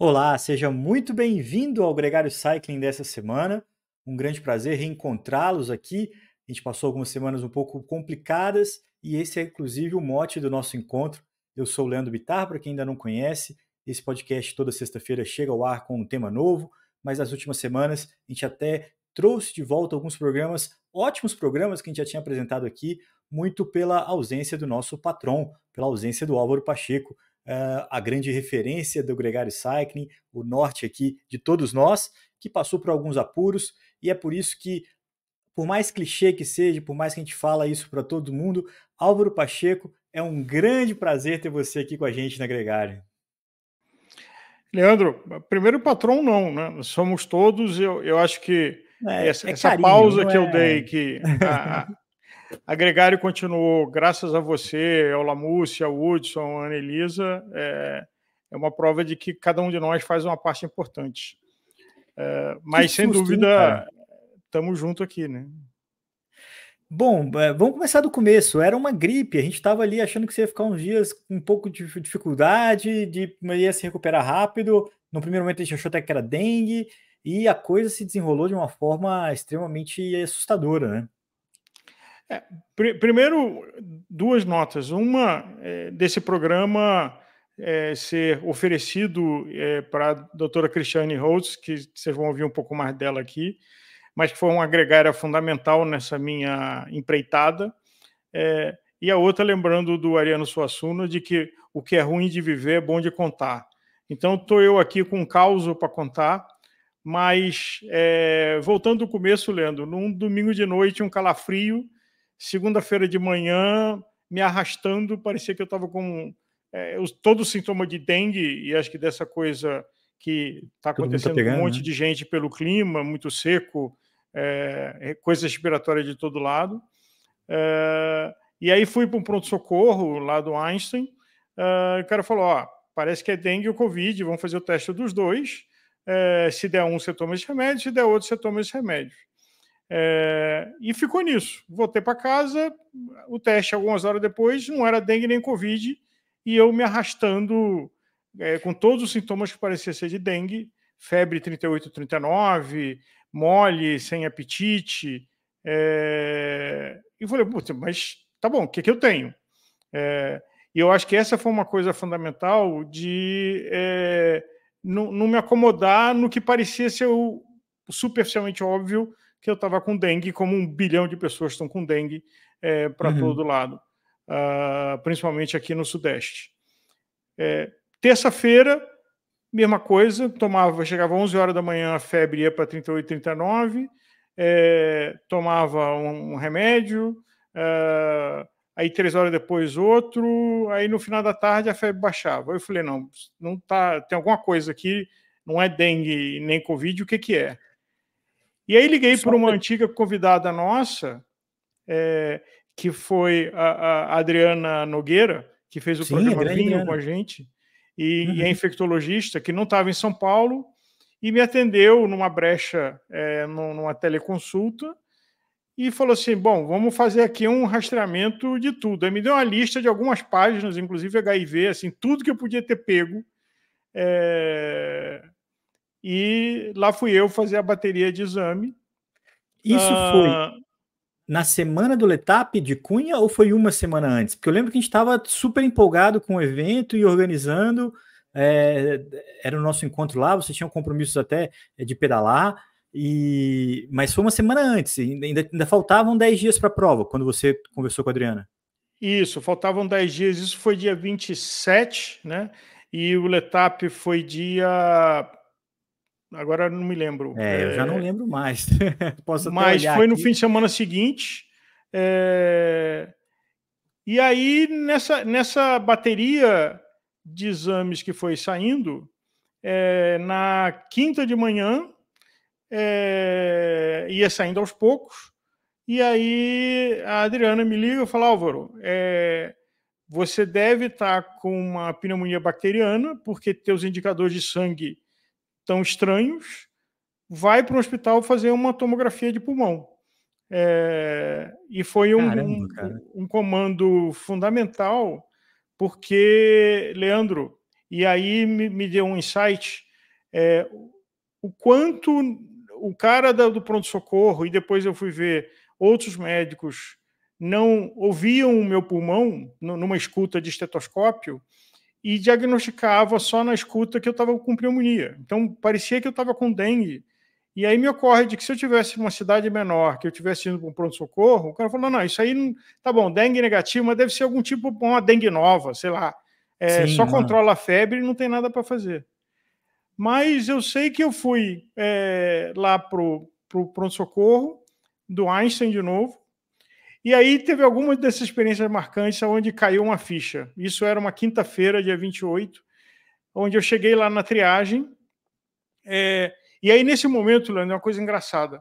Olá, seja muito bem-vindo ao Gregário Cycling dessa semana. Um grande prazer reencontrá-los aqui. A gente passou algumas semanas um pouco complicadas e esse é inclusive o mote do nosso encontro. Eu sou o Leandro Bitar, para quem ainda não conhece, esse podcast toda sexta-feira chega ao ar com um tema novo, mas nas últimas semanas a gente até trouxe de volta alguns programas, ótimos programas que a gente já tinha apresentado aqui, muito pela ausência do nosso patrão, pela ausência do Álvaro Pacheco uh, a grande referência do Gregário Cycling, o norte aqui de todos nós, que passou por alguns apuros e é por isso que, por mais clichê que seja, por mais que a gente fala isso para todo mundo, Álvaro Pacheco, é um grande prazer ter você aqui com a gente na Gregário. Leandro, primeiro patrão não, né? Somos todos, eu, eu acho que é, essa, é carinho, essa, pausa que é... eu dei, que a, a Gregário continuou, graças a você, ao Lamúcia, ao Hudson, à Anelisa, é, é uma prova de que cada um de nós faz uma parte importante. É, mas, sem dúvida, estamos junto aqui, né? Bom, é, vamos começar do começo. Era uma gripe, a gente estava ali achando que você ia ficar uns dias com um pouco de dificuldade, de ia se recuperar rápido. No primeiro momento a gente achou até que era dengue, e a coisa se desenrolou de uma forma extremamente assustadora, né? É, pr primeiro, duas notas. Uma é, desse programa é, ser oferecido é, para a doutora Cristiane Holtz, que vocês vão ouvir um pouco mais dela aqui, mas que foi uma agregária fundamental nessa minha empreitada. É, e a outra, lembrando do Ariano Suassuna, de que o que é ruim de viver é bom de contar. Então, estou eu aqui com um caos para contar, mas é, voltando do começo, Leandro, num domingo de noite, um calafrio, Segunda-feira de manhã, me arrastando, parecia que eu estava com é, todo o sintoma de dengue, e acho que dessa coisa que está tá acontecendo tá pegando, com um monte né? de gente pelo clima, muito seco, é, é, coisa respiratória de todo lado. É, e aí fui para um pronto-socorro lá do Einstein, é, o cara falou, ó, parece que é dengue ou covid, vamos fazer o teste dos dois, é, se der um, você toma esse remédio, se der outro, você toma esse remédio. É, e ficou nisso. Voltei para casa, o teste algumas horas depois não era dengue nem covid, e eu me arrastando é, com todos os sintomas que parecia ser de dengue, febre 38, 39, mole, sem apetite. É, e falei, mas tá bom, o que, que eu tenho? É, e eu acho que essa foi uma coisa fundamental de é, não, não me acomodar no que parecia ser o, superficialmente óbvio que eu estava com dengue, como um bilhão de pessoas estão com dengue é, eh, para uhum. todo lado, uh, principalmente aqui no Sudeste. É, Terça-feira, mesma coisa, tomava, chegava 11 horas da manhã, a febre ia para 38, 39, é, tomava um, um remédio, ah, aí três horas depois outro, aí no final da tarde a febre baixava. Eu falei, não, não tá, tem alguma coisa aqui, não é dengue nem covid, o que que é? E aí liguei para uma antiga convidada nossa, é, que foi a, a, Adriana Nogueira, que fez o Sim, programa Vinho Adriana. com a gente, e, uhum. e é uhum. infectologista, que não estava em São Paulo, e me atendeu numa brecha, é, numa teleconsulta, e falou assim: bom, vamos fazer aqui um rastreamento de tudo. Aí me deu uma lista de algumas páginas, inclusive HIV, assim, tudo que eu podia ter pego. É, e lá fui eu fazer a bateria de exame. Isso ah, foi na semana do Letap de Cunha ou foi uma semana antes? Porque eu lembro que a gente estava super empolgado com o evento e organizando. É, era o nosso encontro lá, você tinha compromissos até é, de pedalar, e mas foi uma semana antes, ainda, ainda faltavam 10 dias para a prova, quando você conversou com a Adriana. Isso, faltavam 10 dias, isso foi dia 27, né? E o Letap foi dia Agora não me lembro. É, eu já não é, lembro mais. Posso Mas foi aqui. no fim de semana seguinte. É, e aí, nessa, nessa bateria de exames que foi saindo, é, na quinta de manhã, é, ia saindo aos poucos, e aí a Adriana me liga e fala: Álvaro, é, você deve estar tá com uma pneumonia bacteriana, porque teus indicadores de sangue tão estranhos, vai para o hospital fazer uma tomografia de pulmão. É, e foi um, Caramba, um, um comando fundamental, porque, Leandro, e aí me, me deu um insight, é, o quanto o cara da, do pronto-socorro, e depois eu fui ver outros médicos, não ouviam o meu pulmão numa escuta de estetoscópio, e diagnosticava só na escuta que eu estava com pneumonia. Então parecia que eu estava com dengue. E aí me ocorre de que se eu tivesse uma cidade menor, que eu tivesse indo para um pronto-socorro, o cara falou: não, isso aí não... tá bom, dengue negativo, mas deve ser algum tipo, uma dengue nova, sei lá. É, Sim, só controla a febre e não tem nada para fazer. Mas eu sei que eu fui é, lá para o pronto-socorro do Einstein de novo, e aí teve algumas dessas experiências marcantes onde caiu uma ficha. Isso era uma quinta-feira, dia 28, onde eu cheguei lá na triagem. É, e aí, nesse momento, Leandro, é uma coisa engraçada,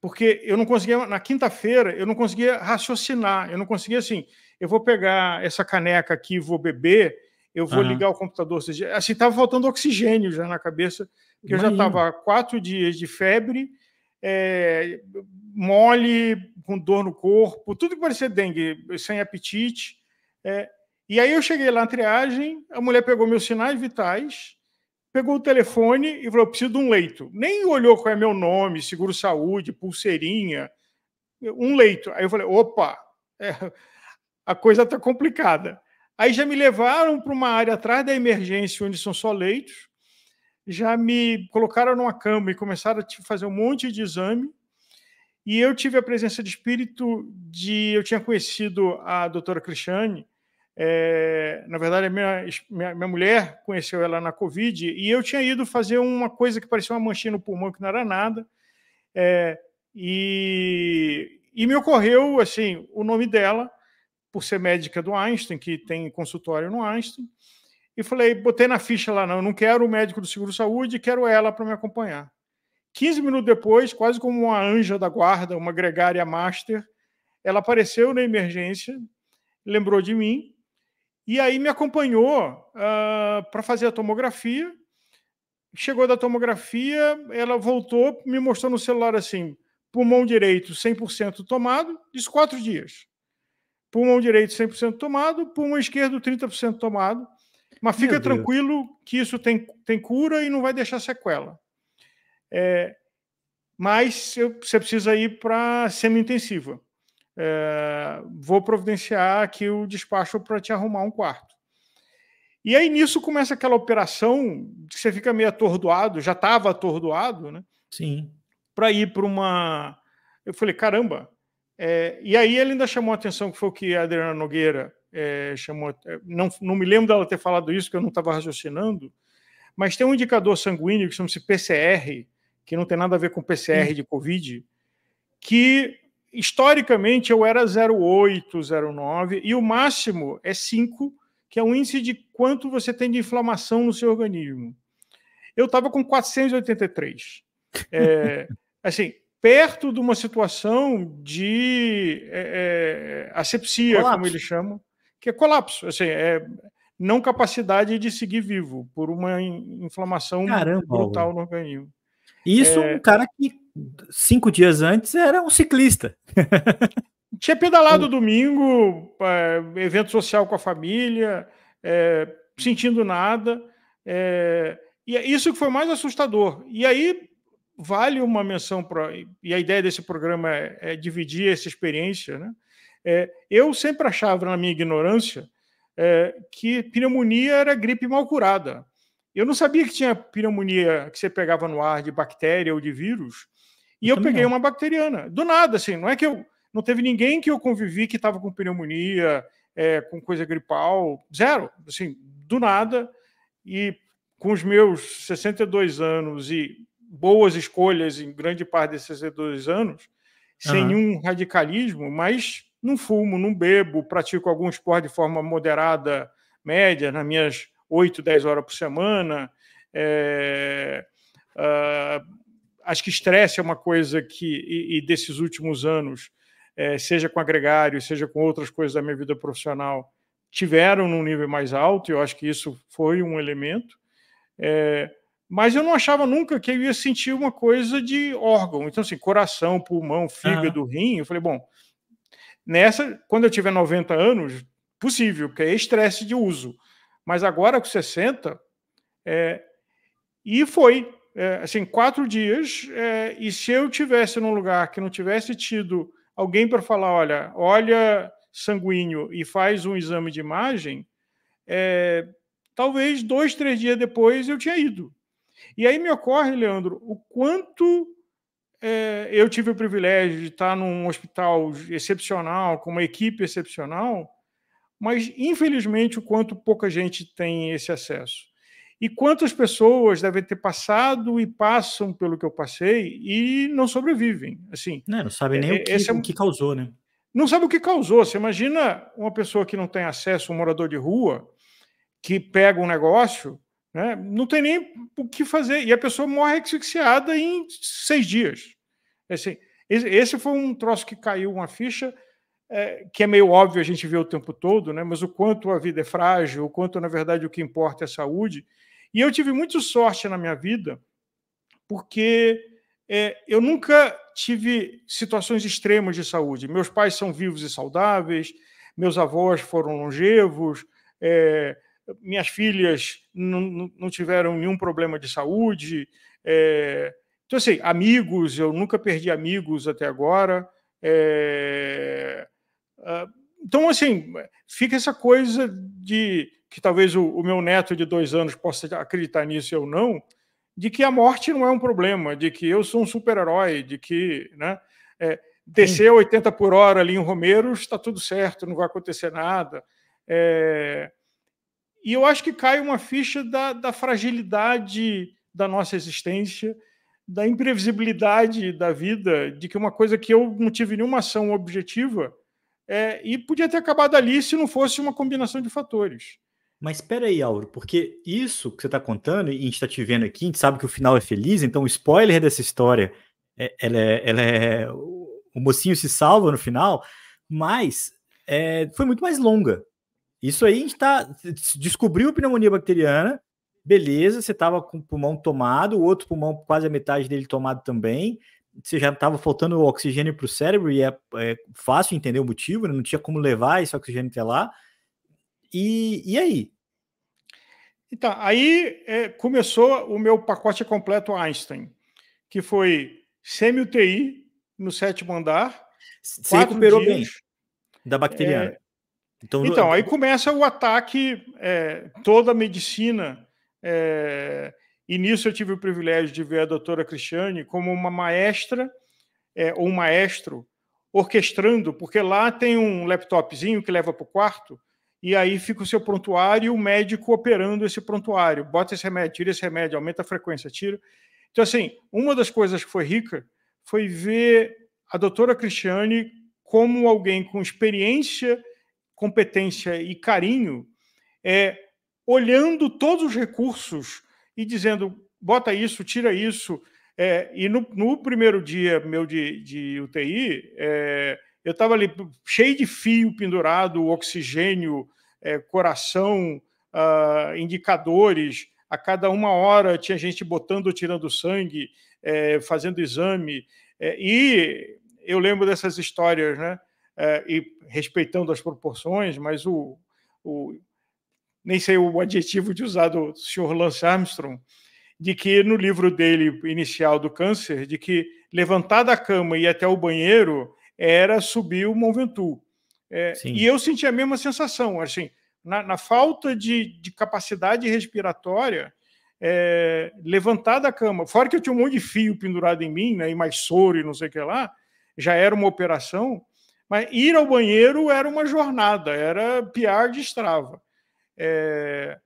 porque eu não conseguia, na quinta-feira, eu não conseguia raciocinar, eu não conseguia assim, eu vou pegar essa caneca aqui, vou beber, eu vou uhum. ligar o computador. Seja, assim, estava faltando oxigênio já na cabeça, porque Imagina. eu já estava quatro dias de febre é, mole, com dor no corpo, tudo que parecia dengue, sem apetite. É, e aí eu cheguei lá na triagem, a mulher pegou meus sinais vitais, pegou o telefone e falou: preciso de um leito. Nem olhou qual é meu nome, seguro saúde, pulseirinha, um leito. Aí eu falei: opa, é, a coisa está complicada. Aí já me levaram para uma área atrás da emergência, onde são só leitos já me colocaram numa cama e começaram a fazer um monte de exame. E eu tive a presença de espírito de. Eu tinha conhecido a doutora Cristiane, é, na verdade, a minha, minha, minha, mulher conheceu ela na Covid, e eu tinha ido fazer uma coisa que parecia uma manchinha no pulmão, que não era nada. É, e, e me ocorreu assim o nome dela, por ser médica do Einstein, que tem consultório no Einstein e falei, botei na ficha lá, não, não quero o médico do seguro-saúde, quero ela para me acompanhar. 15 minutos depois, quase como uma anja da guarda, uma gregária master, ela apareceu na emergência, lembrou de mim, e aí me acompanhou uh, ah, para fazer a tomografia. Chegou da tomografia, ela voltou, me mostrou no celular assim, pulmão direito 100% tomado, disse quatro dias. Pulmão direito 100% tomado, pulmão esquerdo 30% tomado mas Meu fica Deus. tranquilo que isso tem, tem cura e não vai deixar sequela. É, mas eu, você precisa ir para semi-intensiva. É, vou providenciar aqui o despacho para te arrumar um quarto. E aí nisso começa aquela operação que você fica meio atordoado, já estava atordoado, né? Sim. Para ir para uma. Eu falei, caramba, é, e aí ele ainda chamou a atenção, que foi o que a Adriana Nogueira é, chamou. É, não, não me lembro dela ter falado isso, que eu não estava raciocinando, mas tem um indicador sanguíneo que chama-se PCR, que não tem nada a ver com PCR de Covid, que historicamente eu era 0,8, 0,9, e o máximo é 5, que é o índice de quanto você tem de inflamação no seu organismo. Eu estava com 483. É, assim, perto de uma situação de é, é asepsia, colapso. como eles chamam, que é colapso, assim, é não capacidade de seguir vivo por uma inflamação Caramba, brutal no organismo. Isso é... um cara que cinco dias antes era um ciclista. Tinha pedalado um... domingo, é, evento social com a família, é, sentindo nada. E isso que foi mais assustador. E aí vale uma menção para e a ideia desse programa é, é dividir essa experiência, né? É, eu sempre achava na minha ignorância é, que pneumonia era gripe mal curada. Eu não sabia que tinha pneumonia que você pegava no ar de bactéria ou de vírus. E eu, eu peguei não. uma bacteriana. Do nada, assim, não é que eu não teve ninguém que eu convivi que estava com pneumonia, é, com coisa gripal, zero, assim, do nada. E com os meus 62 anos e boas escolhas em grande parte desses dois anos, sem uhum. nenhum radicalismo, mas não fumo, não bebo, pratico algum esporte de forma moderada, média, nas minhas 8, 10 horas por semana. É, uh, acho que estresse é uma coisa que, e, e desses últimos anos, é, seja com agregário, seja com outras coisas da minha vida profissional, tiveram num nível mais alto, e eu acho que isso foi um elemento. É, mas eu não achava nunca que eu ia sentir uma coisa de órgão. Então, assim, coração, pulmão, fígado, uhum. rim. Eu falei, bom, nessa, quando eu tiver 90 anos, possível, que é estresse de uso. Mas agora com 60, é, e foi, é, assim, quatro dias. É, e se eu tivesse num lugar que não tivesse tido alguém para falar, olha, olha sanguíneo e faz um exame de imagem, é, talvez dois, três dias depois eu tinha ido. E aí me ocorre, Leandro, o quanto é, eu tive o privilégio de estar num hospital excepcional, com uma equipe excepcional, mas infelizmente o quanto pouca gente tem esse acesso. E quantas pessoas devem ter passado e passam pelo que eu passei e não sobrevivem. Assim, não, não sabe é, nem é, o, que, é um... o que causou, né? Não sabe o que causou. Você imagina uma pessoa que não tem acesso, um morador de rua, que pega um negócio né? Não tem nem o que fazer. E a pessoa morre asfixiada em seis dias. É assim, esse foi um troço que caiu uma ficha, é, que é meio óbvio a gente vê o tempo todo, né? mas o quanto a vida é frágil, o quanto, na verdade, o que importa é a saúde. E eu tive muita sorte na minha vida, porque é, eu nunca tive situações extremas de saúde. Meus pais são vivos e saudáveis, meus avós foram longevos, é, minhas filhas não, não tiveram nenhum problema de saúde. É, então, assim, amigos, eu nunca perdi amigos até agora. É, ah, então, assim, fica essa coisa de que talvez o, o, meu neto de dois anos possa acreditar nisso ou não, de que a morte não é um problema, de que eu sou um super-herói, de que né, é, descer 80 por hora ali em Romeiros está tudo certo, não vai acontecer nada. É, e eu acho que cai uma ficha da, da fragilidade da nossa existência, da imprevisibilidade da vida, de que uma coisa que eu não tive nenhuma ação objetiva é, e podia ter acabado ali se não fosse uma combinação de fatores. Mas espera aí, Auro, porque isso que você está contando, e a gente está te vendo aqui, a gente sabe que o final é feliz, então o spoiler dessa história, é, ela, é, ela é, o mocinho se salva no final, mas é, foi muito mais longa. Isso aí a gente tá. Descobriu pneumonia bacteriana, beleza, você tava com o pulmão tomado, o outro pulmão, quase a metade dele tomado também. Você já tava faltando oxigênio para o cérebro e é, é, fácil entender o motivo, né? não tinha como levar esse oxigênio até lá. E, e aí? Então, aí é, começou o meu pacote completo Einstein, que foi semi-UTI no sétimo andar. Você recuperou dias, bem da bacteriana. É, então, então aí começa o ataque, é, toda a medicina. É, e nisso eu tive o privilégio de ver a doutora Cristiane como uma maestra é, ou um maestro orquestrando, porque lá tem um laptopzinho que leva para o quarto e aí fica o seu prontuário e o médico operando esse prontuário. Bota esse remédio, tira esse remédio, aumenta a frequência, tira. Então, assim, uma das coisas que foi rica foi ver a doutora Cristiane como alguém com experiência competência e carinho, é, olhando todos os recursos e dizendo: bota isso, tira isso. É, e no, no, primeiro dia meu de, de UTI, é, eu estava ali cheio de fio pendurado, oxigênio, é, coração, ah, indicadores. A cada uma hora tinha gente botando ou tirando sangue, é, fazendo exame. É, e eu lembro dessas histórias, né? é, e respeitando as proporções, mas o, o, nem sei o adjetivo de usar do senhor Lance Armstrong, de que no livro dele inicial do câncer, de que levantar da cama e ir até o banheiro era subir o Mont Ventoux. É, e eu senti a mesma sensação, assim, na, na falta de, de, capacidade respiratória, é, levantar da cama, fora que eu tinha um monte de fio pendurado em mim, né, e mais soro e não sei o que lá, já era uma operação, mas ir ao banheiro era uma jornada, era piar de estrava. É...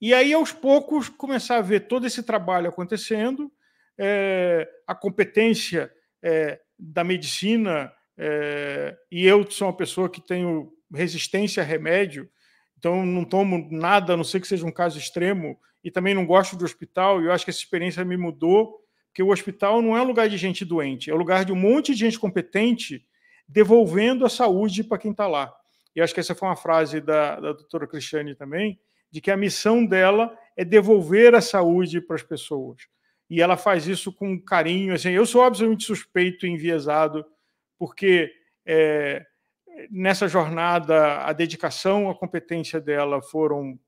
E aí, aos poucos, começar a ver todo esse trabalho acontecendo, é... a competência é... da medicina, é, e eu sou uma pessoa que tenho resistência a remédio, então não tomo nada, a não ser que seja um caso extremo, e também não gosto de hospital, e eu acho que essa experiência me mudou, porque o hospital não é um lugar de gente doente, é um lugar de um monte de gente competente devolvendo a saúde para quem está lá. E acho que essa foi uma frase da, da doutora Cristiane também, de que a missão dela é devolver a saúde para as pessoas. E ela faz isso com carinho. Assim, eu sou absolutamente suspeito e enviesado, porque é, nessa jornada a dedicação, a competência dela foram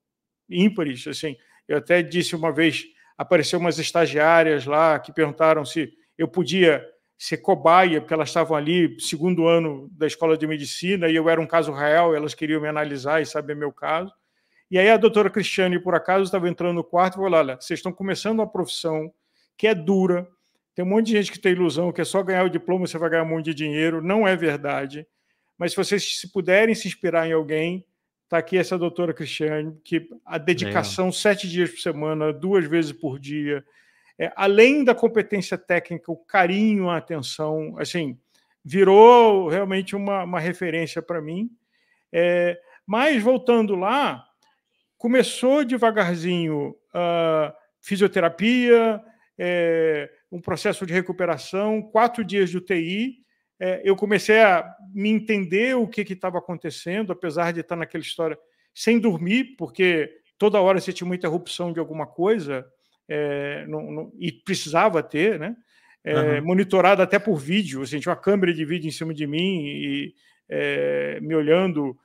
ímpares. Assim, eu até disse uma vez, apareceu umas estagiárias lá que perguntaram se eu podia ser cobaia, porque elas estavam ali, segundo ano da escola de medicina, e eu era um caso real, elas queriam me analisar e saber meu caso. E aí a doutora Cristiane, por acaso, estava entrando no quarto e falou: Olha, vocês estão começando uma profissão que é dura, tem um monte de gente que tem ilusão que é só ganhar o diploma você vai ganhar um monte de dinheiro, não é verdade. Mas se vocês se puderem se inspirar em alguém, está aqui essa doutora Cristiane, que a dedicação, Legal. sete dias por semana, duas vezes por dia, é, além da competência técnica, o carinho, a atenção, assim, virou realmente uma, uma referência para mim. É, mas, voltando lá, começou devagarzinho a ah, fisioterapia, é, um processo de recuperação, quatro dias de UTI. É, eu comecei a me entender o que estava acontecendo, apesar de estar naquela história sem dormir, porque toda hora você tinha uma interrupção de alguma coisa é, não, não, e precisava ter, né? É, uhum. Monitorado até por vídeo, assim, tinha uma câmera de vídeo em cima de mim e é, me olhando.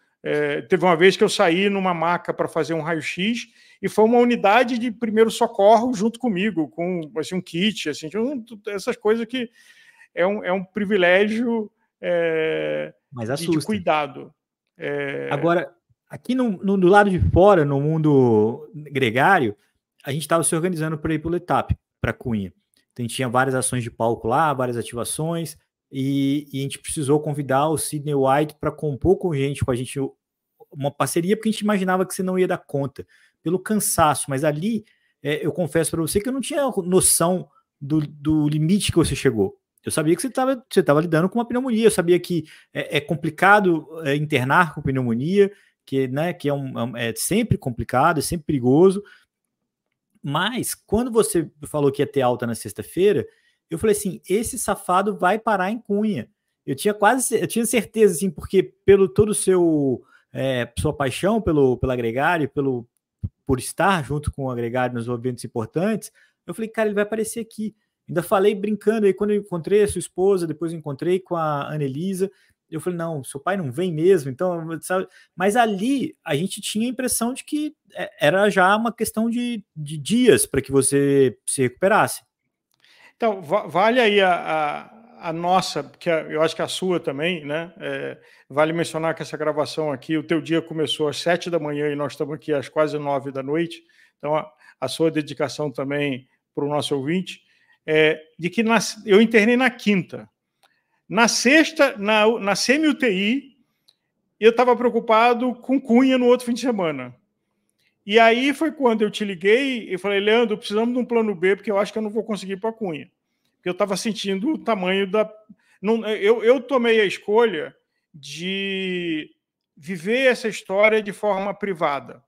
teve uma vez que eu saí numa maca para fazer um raio-x e foi uma unidade de primeiro socorro junto comigo, com assim, um kit, assim, um, essas coisas que é um, é um privilégio de cuidado. Agora, aqui no, no, do lado de fora, no mundo gregário, a gente estava se organizando para ir para o Letap, para Cunha. Então, a gente tinha várias ações de palco lá, várias ativações, e, e a gente precisou convidar o Sidney White para compor com a gente, com a gente uma parceria, porque a gente imaginava que você não ia dar conta, pelo cansaço. Mas ali, é, eu confesso para você que eu não tinha noção do, do limite que você chegou. Eu sabia que você estava você tava lidando com uma pneumonia, eu sabia que é, é complicado é, internar com pneumonia, que, né, que é, um, é, é sempre complicado, é sempre perigoso, mas, quando você falou que ia ter alta na sexta-feira, eu falei assim: esse safado vai parar em cunha. Eu tinha quase, eu tinha certeza, assim, porque pelo todo o seu, é, sua paixão pelo, pelo agregário, pelo, por estar junto com o agregário nos eventos importantes, eu falei, cara, ele vai aparecer aqui. Ainda falei brincando aí quando eu encontrei a sua esposa, depois eu encontrei com a Anelisa. Eu falei, não, seu pai não vem mesmo, então, sabe? Mas ali a gente tinha a impressão de que é, era já uma questão de, de dias para que você se recuperasse. Então, vale aí a, a, a nossa, que a, eu acho que a sua também, né? É, vale mencionar que essa gravação aqui, o teu dia começou às sete da manhã e nós estamos aqui às quase nove da noite, então a, a sua dedicação também para o nosso ouvinte, é, de que nas, eu internei na quinta, na sexta, na, na semi-UTI, eu estava preocupado com Cunha no outro fim de semana. E aí foi quando eu te liguei e falei, Leandro, precisamos de um plano B, porque eu acho que eu não vou conseguir para Cunha. Porque eu estava sentindo o tamanho da. Não, eu, eu tomei a escolha de viver essa história de forma privada.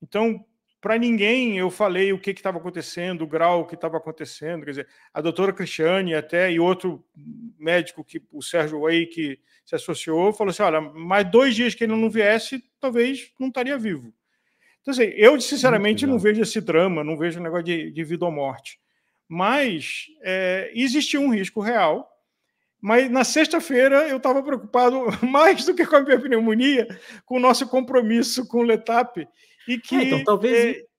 Então, para ninguém eu falei o que estava acontecendo, o grau que estava acontecendo. Quer dizer, a doutora Cristiane até e outro médico, que o Sérgio Way, que se associou, falou assim: olha, mais dois dias que ele não viesse, talvez não estaria vivo. Então, assim, eu hum, sinceramente não vejo esse drama, não vejo o negócio de, de, vida ou morte. Mas é, um risco real. Mas na sexta-feira eu estava preocupado mais do que com a minha pneumonia, com o nosso compromisso com o Letap e ah, então, que. É, então, talvez. É...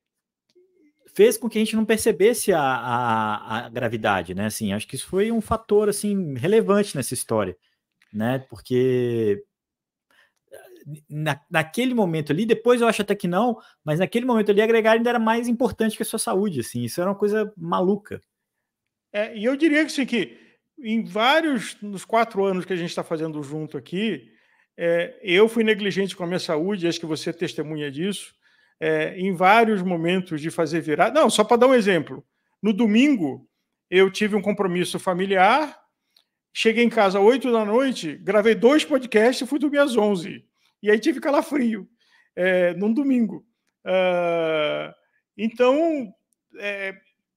Fez com que a gente não percebesse a, a, a, gravidade, né? Assim, acho que isso foi um fator assim relevante nessa história, né? Porque eh, na, naquele momento ali, depois eu acho até que não, mas naquele momento ali agregar ainda era mais importante que a sua saúde, assim, isso era uma coisa maluca. É, e eu diria que assim, que em vários dos quatro anos que a gente está fazendo junto aqui, é, eu fui negligente com a minha saúde, acho que você é testemunha disso, é, em vários momentos de fazer virada. Não, só para dar um exemplo. No domingo, eu tive um compromisso familiar, cheguei em casa às 8 da noite, gravei dois podcasts e fui dormir às 11. E aí tive calafrio, é, num domingo. Uh, então, é,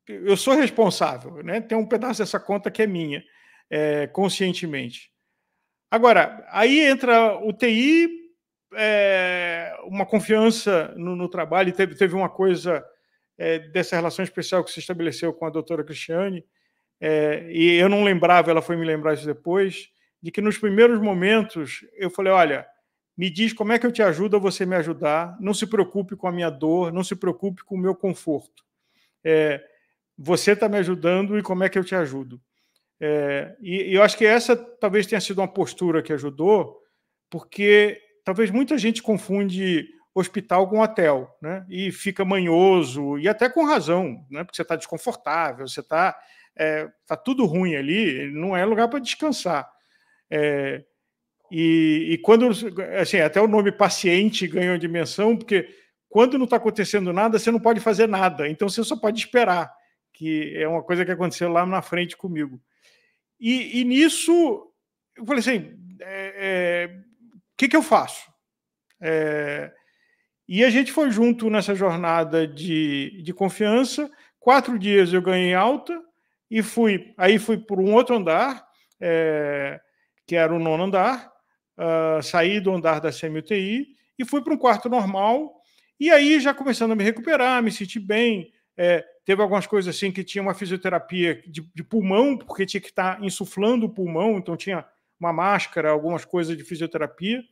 eu sou responsável, né? tem um pedaço dessa conta que é minha, é, conscientemente. Agora, aí entra o TI é, uma confiança no, no trabalho. Teve, teve, uma coisa é, dessa relação especial que se estabeleceu com a doutora Cristiane, é, e eu não lembrava, ela foi me lembrar isso depois, de que nos primeiros momentos eu falei: olha, me diz como é que eu te ajudo a você me ajudar, não se preocupe com a minha dor, não se preocupe com o meu conforto. É, você está me ajudando e como é que eu te ajudo? É, e, e eu acho que essa talvez tenha sido uma postura que ajudou, porque talvez muita gente confunde hospital com hotel, né? E fica manhoso, e até com razão, né? Porque você está desconfortável, você está. É, tá tudo ruim ali, não é lugar para descansar. É, e, e, quando. Assim, até o nome paciente ganhou dimensão, porque quando não está acontecendo nada, você não pode fazer nada, então você só pode esperar, que é uma coisa que aconteceu lá na frente comigo. E, e nisso, eu falei assim. É, é que, que eu faço? É, e a gente foi junto nessa jornada de, de confiança. Quatro dias eu ganhei alta e fui. Aí fui por um outro andar, é, que era o nono andar, uh, saí do andar da CMUTI e fui para um quarto normal. E aí já começando a me recuperar, me senti bem. É, teve algumas coisas assim que tinha uma fisioterapia de, de pulmão, porque tinha que estar insuflando o pulmão, então tinha uma máscara, algumas coisas de fisioterapia,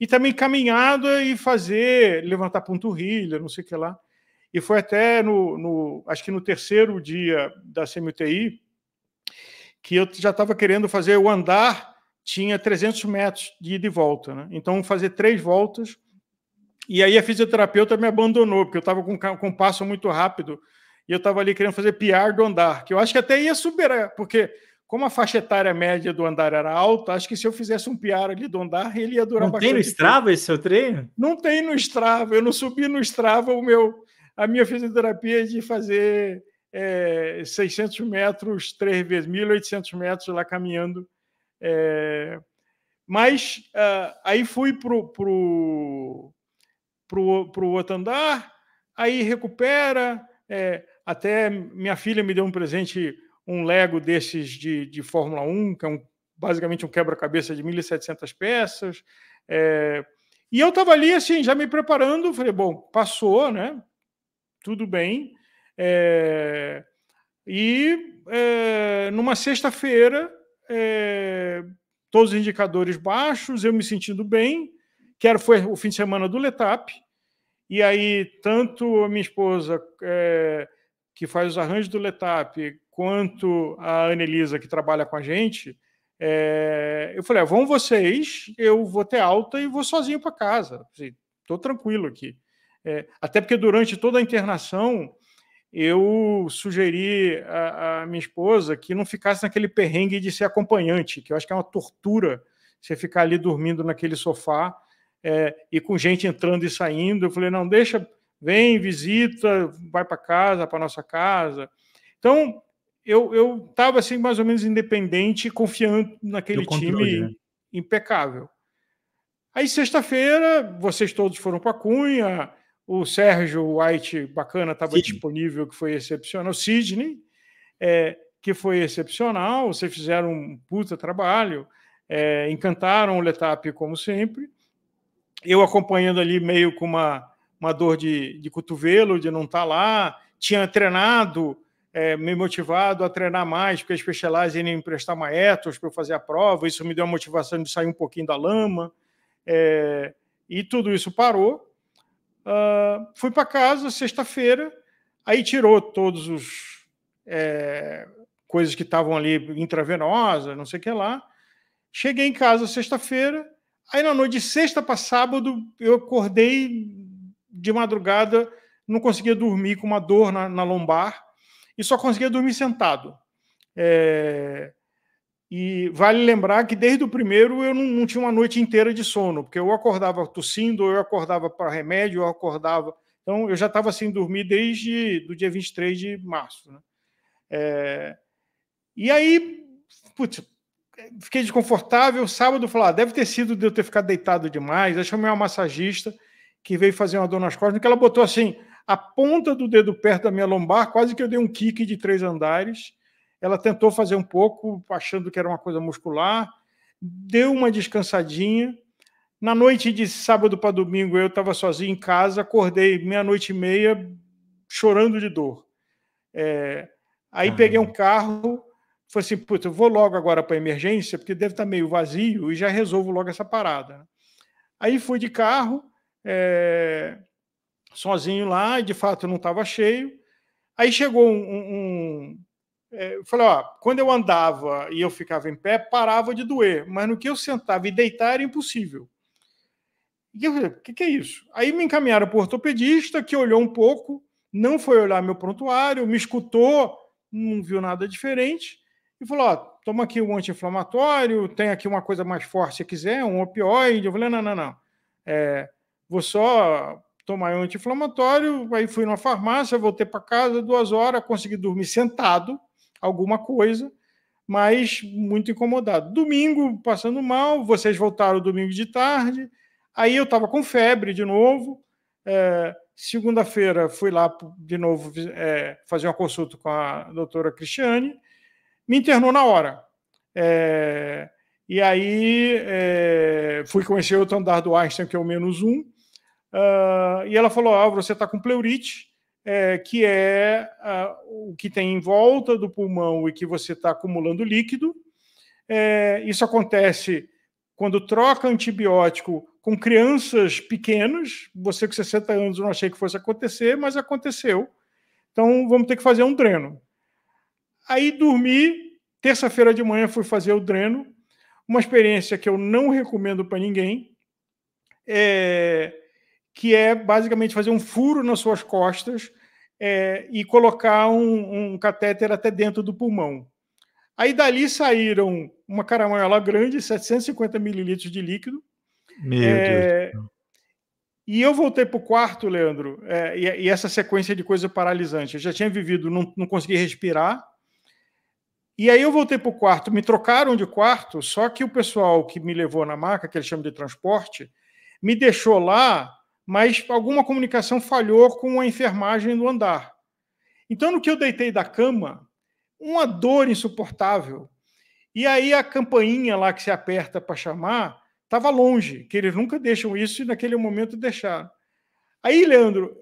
e também caminhada e fazer, levantar panturrilha, não sei o que lá. E foi até no, no acho que no terceiro dia da CMTI que eu já estava querendo fazer o andar, tinha 300 metros de ida e volta, né? Então fazer três voltas. E aí a fisioterapeuta me abandonou, porque eu estava com, com um passo muito rápido. E eu estava ali querendo fazer piar do andar, que eu acho que até ia superar, porque como a faixa etária média do andar era alta, acho que se eu fizesse um piar ali do andar, ele ia durar não bastante. Não tem no Strava tempo. esse seu treino? Não tem no Strava. Eu não subi no Strava o meu, a minha fisioterapia de fazer é, 600 metros três vezes, 1.800 metros lá caminhando. É, mas uh, aí fui para o pro, pro, pro outro andar, aí recupera. É, até minha filha me deu um presente um Lego desses de, de Fórmula 1, que é um, basicamente um quebra-cabeça de 1.700 peças. É... E eu estava ali, assim, já me preparando, falei, bom, passou, né? Tudo bem. É... E é... numa sexta-feira, é, todos os indicadores baixos, eu me sentindo bem, que era, foi o fim de semana do Letap, e aí tanto a minha esposa, é, que faz os arranjos do Letap, quanto a Anelisa, que trabalha com a gente, é, eu falei: ah, vão vocês, eu vou ter alta e vou sozinho para casa. Estou tranquilo aqui. É, até porque durante toda a internação, eu sugeri à, minha esposa que não ficasse naquele perrengue de ser acompanhante, que eu acho que é uma tortura você ficar ali dormindo naquele sofá é, e com gente entrando e saindo. Eu falei, não, deixa, vem, visita, vai para casa, para nossa casa. Então, eu, eu estava assim, mais ou menos independente, confiando naquele controle, time né? impecável. Aí, sexta-feira, vocês todos foram para Cunha, o Sérgio White, bacana, estava disponível, que foi excepcional, o Sidney, é, que foi excepcional, vocês fizeram um puta trabalho, é, encantaram o Letap, como sempre. Eu acompanhando ali meio com uma, uma dor de, de cotovelo, de não estar tá lá, tinha treinado é, me motivado a treinar mais, porque a Specialized ia me emprestar uma Ethos para eu fazer a prova, isso me deu a motivação de sair um pouquinho da lama, é, e tudo isso parou. Uh, fui para casa sexta-feira, aí tirou todos os é, coisas que estavam ali intravenosa, não sei o que lá. Cheguei em casa sexta-feira, aí na noite de sexta para sábado eu acordei de madrugada, não conseguia dormir com uma dor na, na lombar e só conseguia dormir sentado. É... E vale lembrar que desde o primeiro eu não, não, tinha uma noite inteira de sono, porque eu acordava tossindo, eu acordava para remédio, eu acordava. Então eu já estava sem dormir desde do dia 23 de março. Né? É... E aí, putz, fiquei desconfortável. Sábado eu falei, ah, deve ter sido de eu ter ficado deitado demais. Aí chamei uma massagista que veio fazer uma dor nas costas, que ela botou assim: a ponta do dedo perto da minha lombar, quase que eu dei um kick de três andares. Ela tentou fazer um pouco, achando que era uma coisa muscular, deu uma descansadinha. Na noite de sábado para domingo, eu estava sozinho em casa, acordei meia-noite e meia, chorando de dor. É... Aí ah, peguei um carro, falei assim: puta, eu vou logo agora para emergência, porque deve estar tá meio vazio e já resolvo logo essa parada. Aí fui de carro, é sozinho lá, e de fato não estava cheio. Aí chegou um. um, um é, eu falei, ó, quando eu andava e eu ficava em pé, parava de doer, mas no que eu sentava e deitar era impossível. E eu falei, o que, que é isso? Aí me encaminharam para o ortopedista, que olhou um pouco, não foi olhar meu prontuário, me escutou, não viu nada diferente, e falou: ó, toma aqui um anti-inflamatório, tem aqui uma coisa mais forte se quiser, um opioide. Eu falei: não, não, não. É, vou só tomar um anti-inflamatório, aí fui numa farmácia, voltei para casa, duas horas, consegui dormir sentado, alguma coisa, mas muito incomodado. Domingo, passando mal, vocês voltaram domingo de tarde, aí eu estava com febre de novo. É, Segunda-feira fui lá de novo é, fazer uma consulta com a doutora Cristiane, me internou na hora. É, e aí é, fui conhecer outro andar do Einstein, que é o menos um, Uh, e ela falou: Álvaro, ah, você está com pleurite, é, que é uh, o que tem em volta do pulmão e que você está acumulando líquido. É, isso acontece quando troca antibiótico com crianças pequenas. Você com 60 anos não achei que fosse acontecer, mas aconteceu. Então vamos ter que fazer um dreno. Aí dormi, terça-feira de manhã fui fazer o dreno. Uma experiência que eu não recomendo para ninguém. É, que é basicamente fazer um furo nas suas costas é, e colocar um, um catéter até dentro do pulmão. Aí dali saíram uma caramanhola grande, 750 mililitros de líquido. Meu é, Deus. E eu voltei para o quarto, Leandro, é, e, e, essa sequência de coisa paralisante. Eu já tinha vivido, não, não consegui respirar. E aí eu voltei para o quarto, me trocaram de quarto, só que o pessoal que me levou na maca, que eles chamam de transporte, me deixou lá mas alguma comunicação falhou com a enfermagem do andar. Então, no que eu deitei da cama, uma dor insuportável. E aí a campainha lá que se aperta para chamar estava longe, que eles nunca deixam isso e naquele momento deixaram. Aí, Leandro,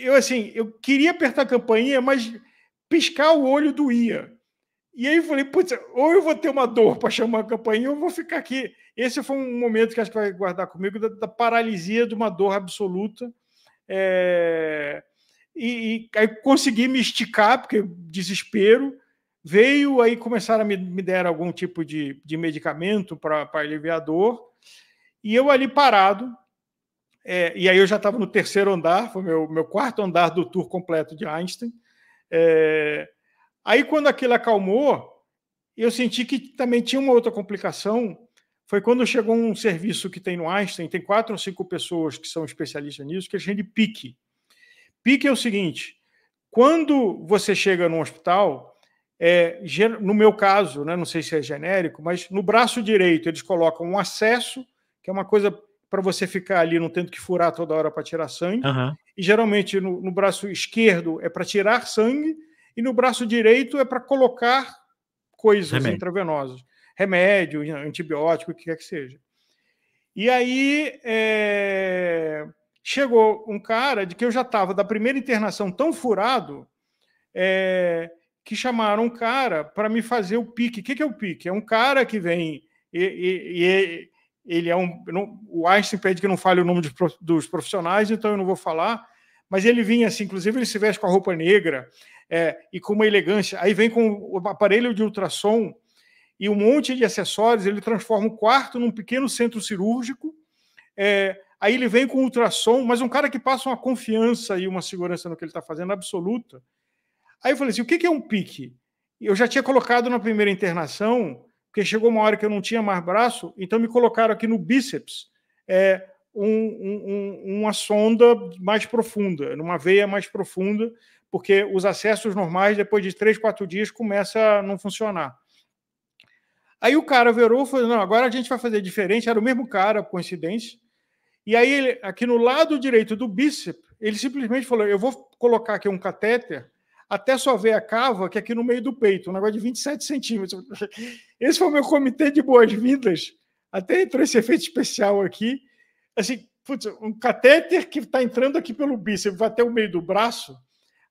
eu assim, eu queria apertar a campainha, mas piscar o olho doía. E aí eu falei, putz, ou eu vou ter uma dor para chamar a campainha, ou eu vou ficar aqui. Esse foi um momento que acho que vai guardar comigo, da, da paralisia de uma dor absoluta. É... E, e, aí consegui me esticar, porque desespero. Veio, aí começaram a me, me dar algum tipo de, de medicamento para aliviar a dor. E eu ali parado, é, e aí eu já estava no terceiro andar, foi meu, meu quarto andar do tour completo de Einstein. É, Aí, quando aquilo acalmou, eu senti que também tinha uma outra complicação. Foi quando chegou um serviço que tem no Einstein, tem quatro ou cinco pessoas que são especialistas nisso, que a gente pique. Pique é o seguinte: quando você chega num hospital, é, no meu caso, né, não sei se é genérico, mas no braço direito eles colocam um acesso, que é uma coisa para você ficar ali não tendo que furar toda hora para tirar sangue. Uhum. E geralmente no, no braço esquerdo é para tirar sangue e no braço direito é para colocar coisas remédio. intravenosas, remédio, antibiótico, o que quer que seja. E aí é... chegou um cara de que eu já estava da primeira internação tão furado é... que chamaram um cara para me fazer o pique. O que, que é o pique? É um cara que vem e, e, e é, ele é um. Não, o Einstein pede que não fale o nome de, dos profissionais, então eu não vou falar. Mas ele vinha assim, inclusive ele se veste com a roupa negra, é, e com uma elegância. Aí vem com o aparelho de ultrassom e um monte de acessórios, ele transforma o quarto num pequeno centro cirúrgico. É, aí ele vem com ultrassom, mas um cara que passa uma confiança e uma segurança no que ele está fazendo absoluta. Aí eu falei assim: o que é um pique? Eu já tinha colocado na primeira internação, porque chegou uma hora que eu não tinha mais braço, então me colocaram aqui no bíceps é, um, um, uma sonda mais profunda, numa veia mais profunda, porque os acessos normais, depois de três, quatro dias, começa a não funcionar. Aí o cara virou e falou: não, agora a gente vai fazer diferente. Era o mesmo cara, coincidência. E aí, ele, aqui no lado direito do bíceps, ele simplesmente falou: eu vou colocar aqui um catéter até só ver a cava, que é aqui no meio do peito, um negócio de 27 centímetros. Esse foi o meu comitê de boas-vindas. Até entrou esse efeito especial aqui. Assim, putz, um catéter que está entrando aqui pelo bíceps, vai até o meio do braço.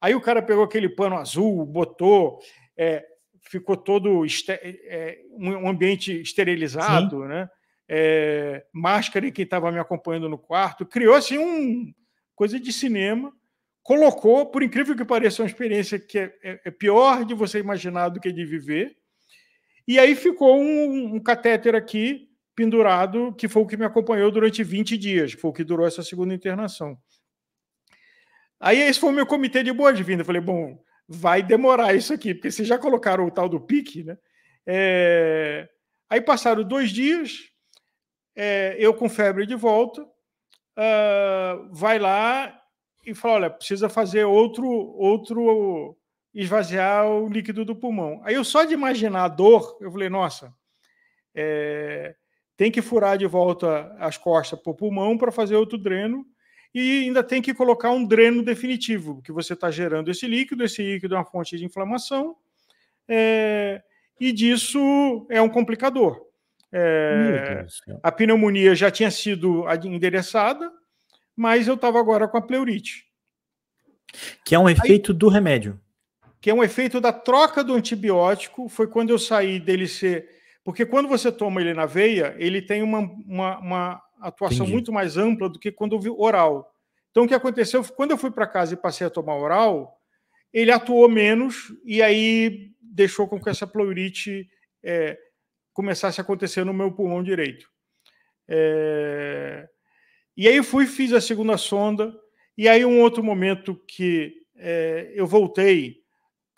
Aí o cara pegou aquele pano azul, botou, é, ficou todo é, um ambiente esterilizado, né? É, máscara em quem estava me acompanhando no quarto, criou assim um coisa de cinema, colocou, por incrível que pareça, é uma experiência que é, é, é pior de você imaginar do que de viver. E aí ficou um, um catéter aqui pendurado, que foi o que me acompanhou durante 20 dias, foi o que durou essa segunda internação. Aí esse foi o meu comitê de boas-vindas. Falei, bom, vai demorar isso aqui, porque vocês já colocaram o tal do pique, né? É... Aí passaram dois dias, é... eu com febre de volta, uh... vai lá e fala, olha, precisa fazer outro, outro esvaziar o líquido do pulmão. Aí eu só de imaginar a dor, eu falei, nossa, é... tem que furar de volta as costas para o pulmão para fazer outro dreno e ainda tem que colocar um dreno definitivo, porque você está gerando esse líquido, esse líquido é uma fonte de inflamação, é, e disso é um complicador. É, a pneumonia já tinha sido endereçada, mas eu estava agora com a pleurite. Que é um efeito Aí, do remédio. Que é um efeito da troca do antibiótico, foi quando eu saí dele ser. Porque quando você toma ele na veia, ele tem uma, uma, uma atuação Entendi. muito mais ampla do que quando eu vi oral. Então, o que aconteceu? Quando eu fui para casa e passei a tomar oral, ele atuou menos e aí deixou com que essa pleurite é, começasse a acontecer no meu pulmão direito. É... E aí fui, fiz a segunda sonda, e aí um outro momento que é, eu voltei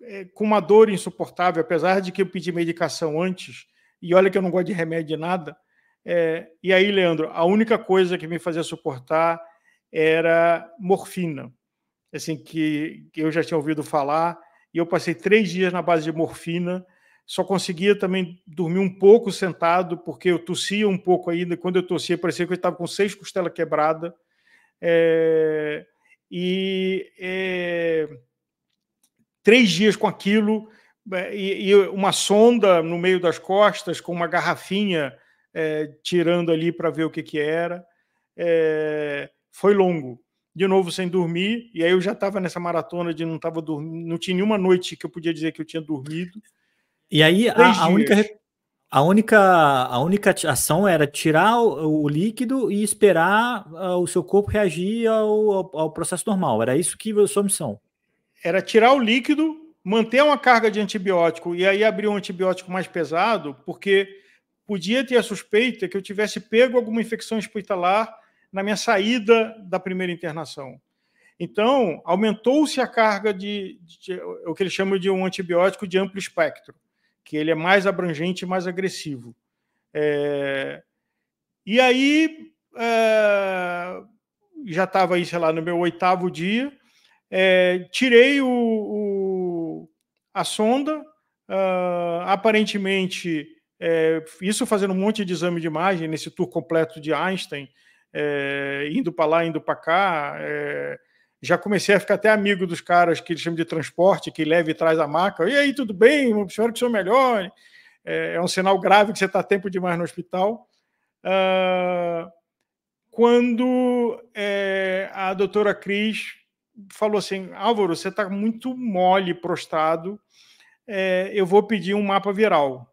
é, com uma dor insuportável, apesar de que eu pedi medicação antes, e olha que eu não gosto de remédio de nada, é, e aí, Leandro, a única coisa que me fazia suportar era morfina, assim que, que eu já tinha ouvido falar. E eu passei três dias na base de morfina. Só conseguia também dormir um pouco sentado, porque eu tossia um pouco ainda. Quando eu tossia, parecia que eu estava com seis costelas quebradas. É, e é, três dias com aquilo, é, e, e, uma sonda no meio das costas, com uma garrafinha é, tirando ali para ver o que, que era. É, foi longo. De novo, sem dormir, e aí eu já estava nessa maratona de não tava dormindo, não tinha nenhuma noite que eu podia dizer que eu tinha dormido. E aí a, a única, a única, a única ação era tirar o, o líquido e esperar uh, o seu corpo reagir ao, ao, ao, processo normal. Era isso que a sua missão? Era tirar o líquido, manter uma carga de antibiótico e aí abrir um antibiótico mais pesado, porque podia ter a suspeita que eu tivesse pego alguma infecção hospitalar na minha saída da primeira internação. Então, aumentou-se a carga de, de, de, o que ele chama de um antibiótico de amplo espectro, que ele é mais abrangente e mais agressivo. É, e aí, é, já estava aí, sei lá, no meu oitavo dia, é, tirei o, o, a sonda, ah, aparentemente é, isso fazendo um monte de exame de imagem nesse tour completo de Einstein, é, indo para lá, indo para cá. É, já comecei a ficar até amigo dos caras que eles chamam de transporte, que leva e traz a maca. E aí, tudo bem? Espero que o senhor é melhore. É, é, um sinal grave que você está tempo demais no hospital. Uh, quando é, a doutora Cris falou assim: Álvaro, você está muito mole, prostrado, eu vou pedir um mapa viral.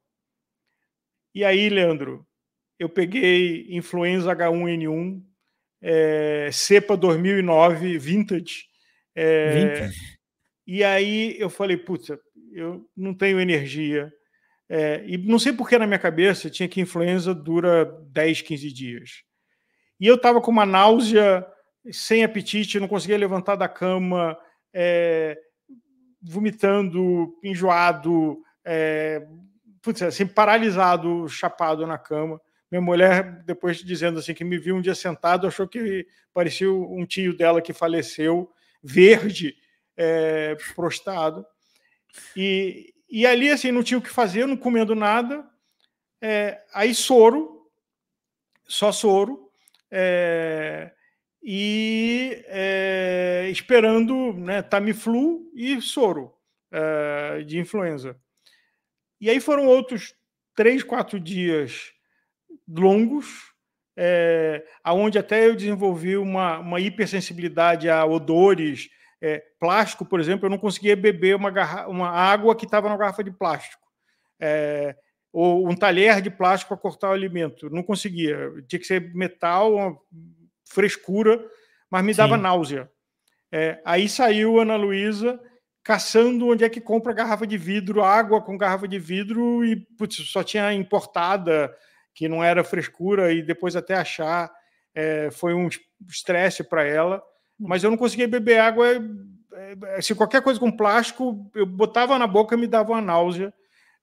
E aí, Leandro, eu peguei influenza H1N1, é, eh, cepa 2009, vintage. É, vintage. E aí eu falei, puta, eu não tenho energia. É, e não sei por que na minha cabeça tinha que influenza dura 10, 15 dias. E eu estava com uma náusea, sem apetite, não conseguia levantar da cama, é, vomitando, enjoado, é, putz, assim, paralisado, chapado na cama. Minha mulher, depois dizendo assim, que me viu um dia sentado, achou que parecia um tio dela que faleceu, verde, é, prostado. E, e ali, assim, não tinha o que fazer, não comendo nada. É, aí soro, só soro, é, e é, esperando né, Tamiflu e soro é, de influenza. E aí foram outros três, quatro dias longos, é, aonde até eu desenvolvi uma, uma hipersensibilidade a odores. É, plástico, por exemplo, eu não conseguia beber uma, garra uma água que estava na garrafa de plástico. É, ou um talher de plástico para cortar o alimento. Não conseguia. Tinha que ser metal, uma frescura, mas me dava Sim. náusea. É, aí saiu Ana Luísa caçando onde é que compra garrafa de vidro, água com garrafa de vidro e putz, só tinha importada, que não era frescura, e depois até achar é, foi um estresse para ela. Hum. Mas eu não conseguia beber água. É, é assim, qualquer coisa com plástico, eu botava na boca me dava uma náusea.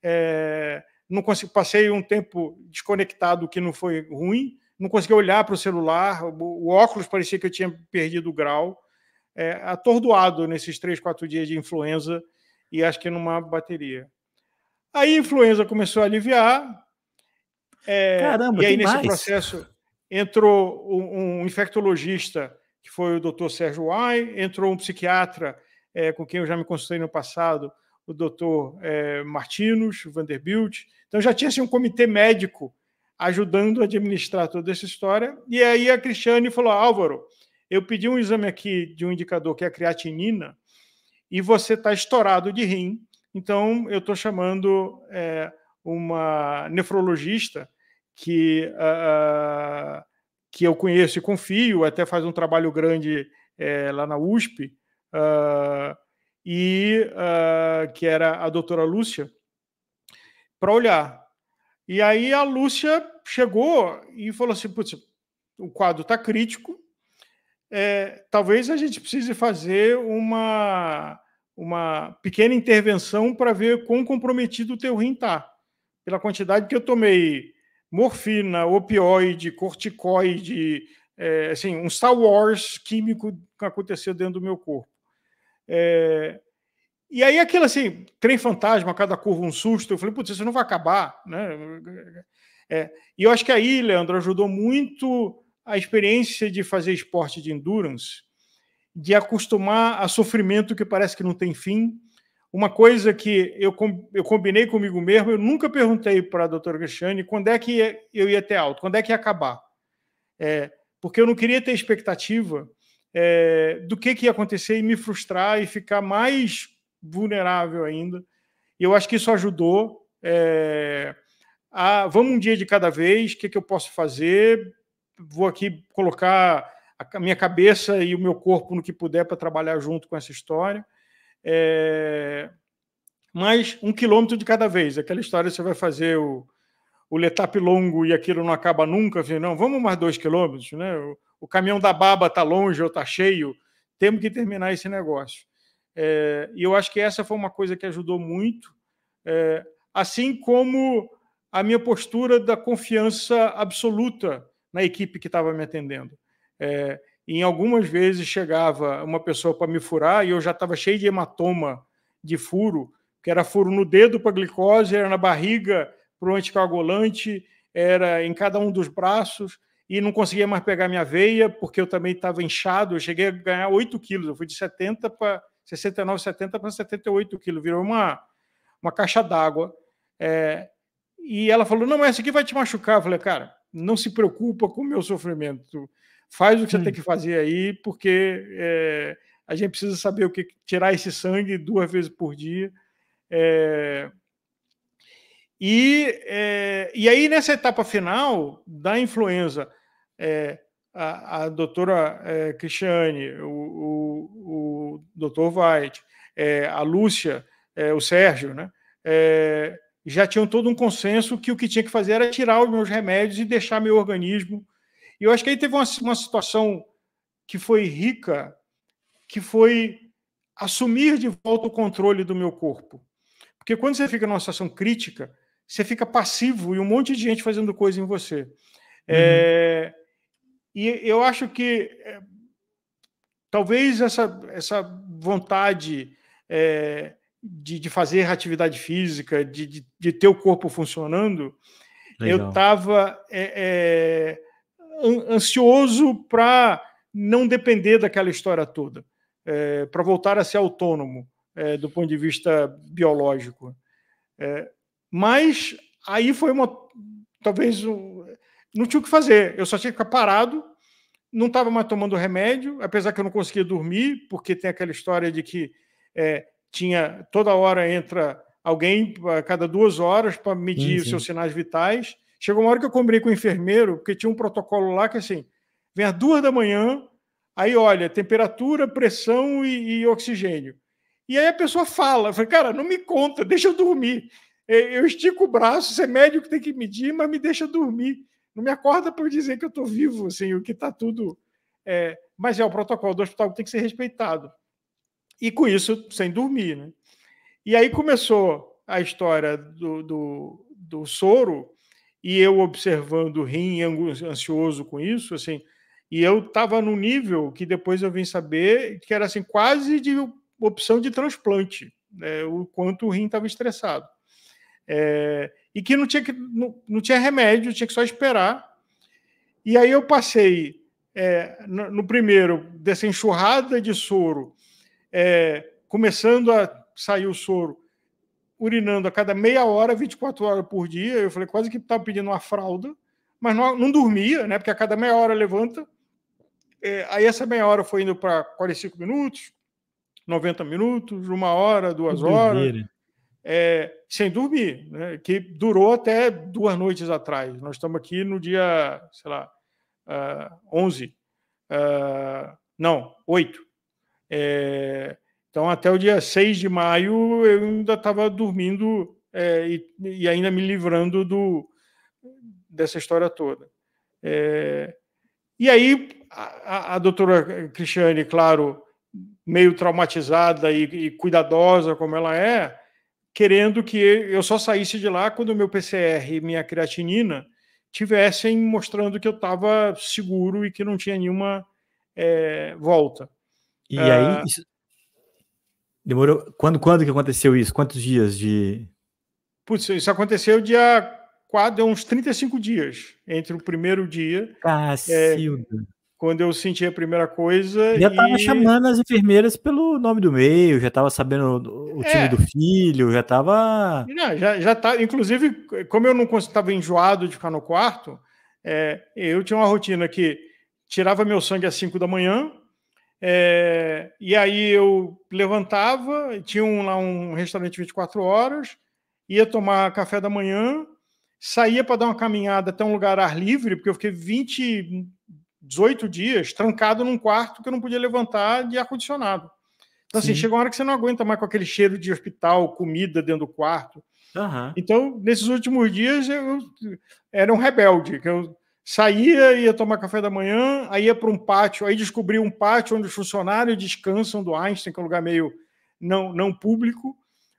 É, não consegui, passei um tempo desconectado, que não foi ruim. Não consegui olhar para o celular. O, o óculos parecia que eu tinha perdido o grau é, atordoado nesses três, quatro dias de influenza e acho que numa bateria. Aí a influenza começou a aliviar. É, Caramba, e aí nesse mais. processo entrou um, um, infectologista, que foi o doutor Sérgio Wai, entrou um psiquiatra é, com quem eu já me consultei no passado, o doutor é, Martinos, Vanderbilt. Então já tinha assim, um comitê médico ajudando a administrar toda essa história. E aí a Cristiane falou: Álvaro, eu pedi um exame aqui de um indicador que é a creatinina e você está estourado de rim. Então, eu estou chamando é, uma nefrologista que, uh, que eu conheço e confio, até faz um trabalho grande é, lá na USP, uh, ah, e uh, que era a doutora Lúcia, para olhar. E aí a Lúcia chegou e falou assim: Putz, o quadro está crítico, é, talvez a gente precise fazer uma, uma pequena intervenção para ver quão comprometido o teu rim está. Pela quantidade que eu tomei morfina, opioide, corticoide, é, assim, um Star Wars químico que aconteceu dentro do meu corpo. É, e aí aquilo assim, trem fantasma, cada curva um susto, eu falei, putz, isso não vai acabar, né? É, e eu acho que aí, Leandro, ajudou muito a experiência de fazer esporte de endurance, de acostumar a sofrimento que parece que não tem fim. Uma coisa que eu, eu combinei comigo mesmo, eu nunca perguntei para a doutora Cristiane quando é que eu ia ter alto, quando é que ia acabar. É, porque eu não queria ter expectativa é, do que, que ia acontecer e me frustrar e ficar mais vulnerável ainda. E eu acho que isso ajudou. É, a, vamos um dia de cada vez, o que, que eu posso fazer, vou aqui colocar a minha cabeça e o meu corpo no que puder para trabalhar junto com essa história. É... Mas um quilômetro de cada vez. Aquela história você vai fazer o, o letap longo e aquilo não acaba nunca. Assim, não, vamos mais dois quilômetros. Né? O, o caminhão da baba está longe ou está cheio. Temos que terminar esse negócio. É... E eu acho que essa foi uma coisa que ajudou muito. É... Assim como a minha postura da confiança absoluta na equipe que estava me atendendo. É, em algumas vezes chegava uma pessoa para me furar e eu já estava cheio de hematoma de furo, que era furo no dedo para glicose, era na barriga para o anticoagulante, era em cada um dos braços e não conseguia mais pegar minha veia porque eu também estava inchado. Eu cheguei a ganhar 8 quilos, eu fui de 70 para 69, 70 para 78 quilos, virou uma, uma caixa d'água. É, e ela falou: Não, mas isso aqui vai te machucar. Eu falei, cara, não se preocupa com o meu sofrimento. Faz o que você tem que fazer aí, porque é, a gente precisa saber o que tirar esse sangue duas vezes por dia. É, e, é, e aí, nessa etapa final da influenza, a, a, doutora é, Cristiane, o, o, o doutor White, a Lúcia, o Sérgio, né? já tinham todo um consenso que o que tinha que fazer era tirar os meus remédios e deixar meu organismo. E eu acho que aí teve uma, uma situação que foi rica, que foi assumir de volta o controle do meu corpo. Porque quando você fica numa situação crítica, você fica passivo e um monte de gente fazendo coisa em você. Uhum. É, e eu acho que é, talvez essa, essa vontade é, de, de fazer atividade física, de, de, de, ter o corpo funcionando, Legal. eu estava é, é, ansioso para não depender daquela história toda, é, para voltar a ser autônomo é, do ponto de vista biológico. É, mas aí foi uma. Talvez. Não tinha o que fazer, eu só tinha que ficar parado, não estava mais tomando remédio, apesar que eu não conseguia dormir, porque tem aquela história de que é, tinha toda hora entra alguém a cada duas horas para medir sim, sim. os seus sinais vitais. Chegou uma hora que eu combinei com o enfermeiro, porque tinha um protocolo lá que assim, vem às duas da manhã, aí olha, temperatura, pressão e, e oxigênio. E aí a pessoa fala, fala, cara, não me conta, deixa eu dormir. Eu estico o braço, você é médico, tem que medir, mas me deixa dormir. Não me acorda para eu dizer que eu estou vivo, assim, o que está tudo. É... mas é o protocolo do hospital que tem que ser respeitado e com isso sem dormir. Né? E aí começou a história do, do, do soro, e eu observando o rim, ansioso com isso, assim, e eu estava num nível que depois eu vim saber que era assim, quase de opção de transplante, né, o quanto o rim estava estressado. É, e que não tinha, que, não, não tinha remédio, tinha que só esperar. E aí eu passei é, no, no primeiro dessa enxurrada de soro é, começando a sair o soro, urinando a cada meia hora, 24 horas por dia. Eu falei, quase que estava pedindo uma fralda, mas não, não, dormia, né? Porque a cada meia hora levanta. É, aí essa meia hora foi indo para 45 minutos, 90 minutos, uma hora, duas horas, É, sem dormir, né? que durou até duas noites atrás. Nós estamos aqui no dia, sei lá, uh, 11, uh, não, 8. É, então, até o dia 6 de maio, eu ainda estava dormindo é, e, e, ainda me livrando do, dessa história toda. É, e aí, a, a doutora Cristiane, claro, meio traumatizada e, e, cuidadosa como ela é, querendo que eu só saísse de lá quando o meu PCR e minha creatinina tivessem mostrando que eu estava seguro e que não tinha nenhuma é, volta. E é... aí. Ah. Isso... Demorou. Quando, quando que aconteceu isso? Quantos dias de. Putz, isso aconteceu dia quase uns 35 dias entre o primeiro dia. Cacilda. É, quando eu senti a primeira coisa. Já estava e... chamando as enfermeiras pelo nome do meio, já estava sabendo o time é. do filho, já estava. Já, já tá, inclusive, como eu não estava enjoado de ficar no quarto, é, eu tinha uma rotina que tirava meu sangue às 5 da manhã, é, e aí eu levantava, tinha um, lá um restaurante 24 horas, ia tomar café da manhã, saía para dar uma caminhada até um lugar ar livre, porque eu fiquei 20, 18 dias trancado num quarto que eu não podia levantar de ar-condicionado. Então, assim, Sim. chega uma hora que você não aguenta mais com aquele cheiro de hospital, comida dentro do quarto. Uhum. Então, nesses últimos dias, eu era um rebelde, que eu saía, ia tomar café da manhã, aí ia para um pátio, aí descobri um pátio onde os funcionários descansam do Einstein, que é um lugar meio não, não público,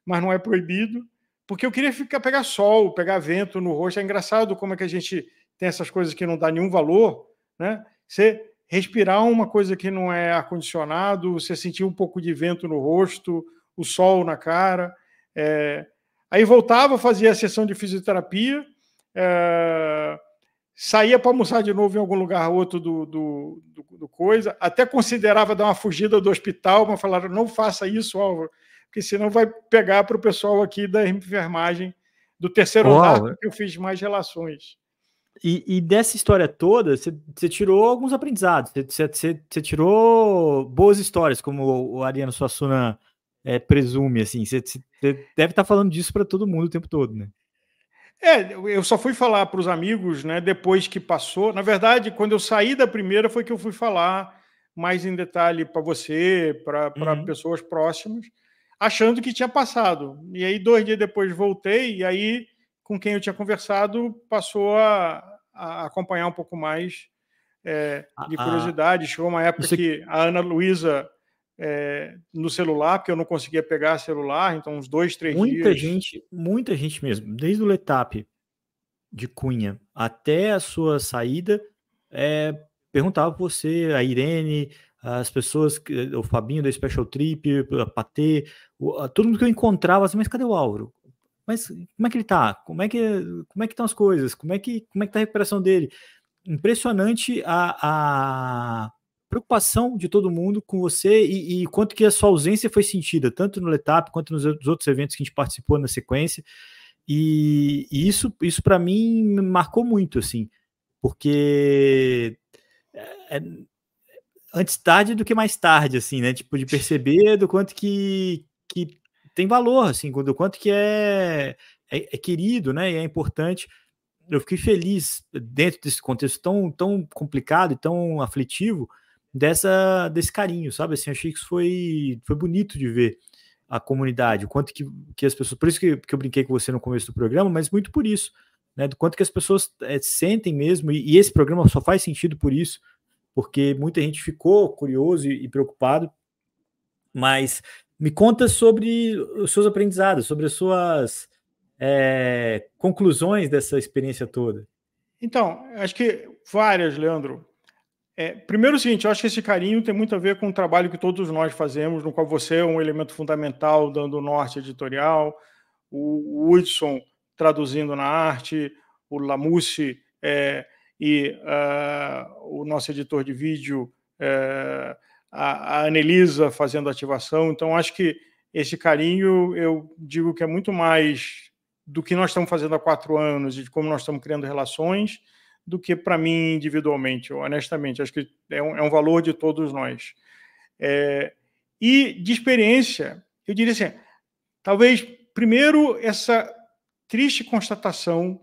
mas não é proibido, porque eu queria ficar pegar sol, pegar vento no rosto. É engraçado como é que a gente tem essas coisas que não dá nenhum valor, né? Você respirar uma coisa que não é ar-condicionado, você sentir um pouco de vento no rosto, o sol na cara. É... Aí voltava, fazia a sessão de fisioterapia, é saía para almoçar de novo em algum lugar outro do, do, do, do, coisa, até considerava dar uma fugida do hospital, mas falaram, não faça isso, Álvaro, porque senão vai pegar para o pessoal aqui da enfermagem do terceiro Uau. andar, que eu fiz mais relações. E, e, dessa história toda, você tirou alguns aprendizados, você tirou boas histórias, como o, o Ariano Suassuna é, presume, assim, você deve estar tá falando disso para todo mundo o tempo todo, né? É, eu só fui falar para os amigos, né, depois que passou. Na verdade, quando eu saí da primeira, foi que eu fui falar mais em detalhe para você, para uhum. pessoas próximas, achando que tinha passado. E aí, dois dias depois, voltei, e aí, com quem eu tinha conversado, passou a, a acompanhar um pouco mais é, de curiosidade. Ah, Chegou uma época você... que a Ana Luísa é, no celular, porque eu não conseguia pegar celular, então uns dois, três muita dias. gente, muita gente mesmo, desde o Letap de Cunha até a sua saída, é, perguntava pra você, a Irene, as pessoas, o Fabinho da Special Trip, a Patê, todo mundo que eu encontrava, assim, mas cadê o Álvaro? Mas como é que ele tá? Como é que como é que estão as coisas? Como é que como é que tá a recuperação dele? Impressionante a, a preocupação de todo mundo com você e, e, quanto que a sua ausência foi sentida, tanto no Letap quanto nos outros eventos que a gente participou na sequência. E, e isso, isso para mim me marcou muito, assim, porque é, é, antes tarde do que mais tarde, assim, né? Tipo, de perceber do quanto que, que tem valor, assim, do quanto que é, é, é querido, né? E é importante eu fiquei feliz dentro desse contexto tão, tão complicado e tão aflitivo dessa desse carinho, sabe? Assim, achei que isso foi, foi bonito de ver a comunidade, o quanto que, que as pessoas. Por isso que, que eu brinquei com você no começo do programa, mas muito por isso, né? Do quanto que as pessoas é, sentem mesmo, e, e, esse programa só faz sentido por isso, porque muita gente ficou curioso e, e preocupado. Mas me conta sobre os seus aprendizados, sobre as suas é, conclusões dessa experiência toda. Então, acho que várias, Leandro. É, primeiro o seguinte, eu acho que esse carinho tem muito a ver com o trabalho que todos nós fazemos, no qual você é um elemento fundamental, dando norte editorial, o Hudson traduzindo na arte, o Lamusse é, e uh, o nosso editor de vídeo, é, a, a Anelisa fazendo ativação. Então, acho que esse carinho, eu digo que é muito mais do que nós estamos fazendo há quatro anos e de como nós estamos criando relações, do que para mim individualmente, honestamente. Acho que é um, é um valor de todos nós. É, e de experiência, eu diria assim: talvez, primeiro, essa triste constatação: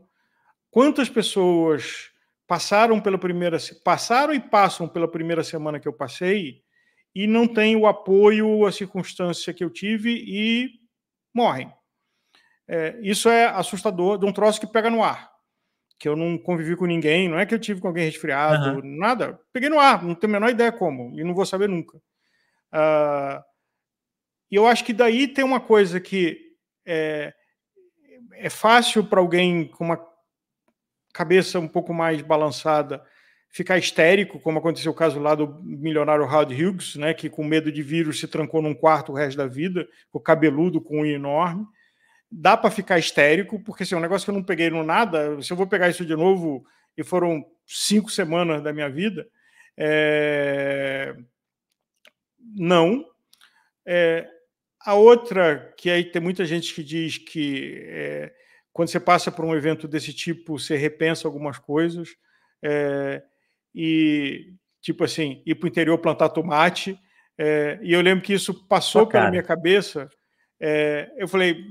quantas pessoas passaram pela primeira passaram e passam pela primeira semana que eu passei e não têm o apoio a circunstância que eu tive e morrem. É, isso é assustador de um troço que pega no ar que eu não convivi com ninguém, não é que eu tive com alguém resfriado, uhum. nada. Peguei no ar, não tenho a menor ideia como, e não vou saber nunca. Uh, e eu acho que daí tem uma coisa que é, é fácil para alguém com uma cabeça um pouco mais balançada ficar histérico, como aconteceu o caso lá do milionário Howard Hughes, né, que com medo de vírus se trancou num quarto o resto da vida, o cabeludo com um enorme dá para ficar histérico, porque se assim, é um negócio que eu não peguei no nada, se eu vou pegar isso de novo, e foram cinco semanas da minha vida, é... não. É... A outra, que aí tem muita gente que diz que é... quando você passa por um evento desse tipo, você repensa algumas coisas, é, e tipo assim, ir para o interior plantar tomate, é, e eu lembro que isso passou pela minha cabeça, é, eu falei,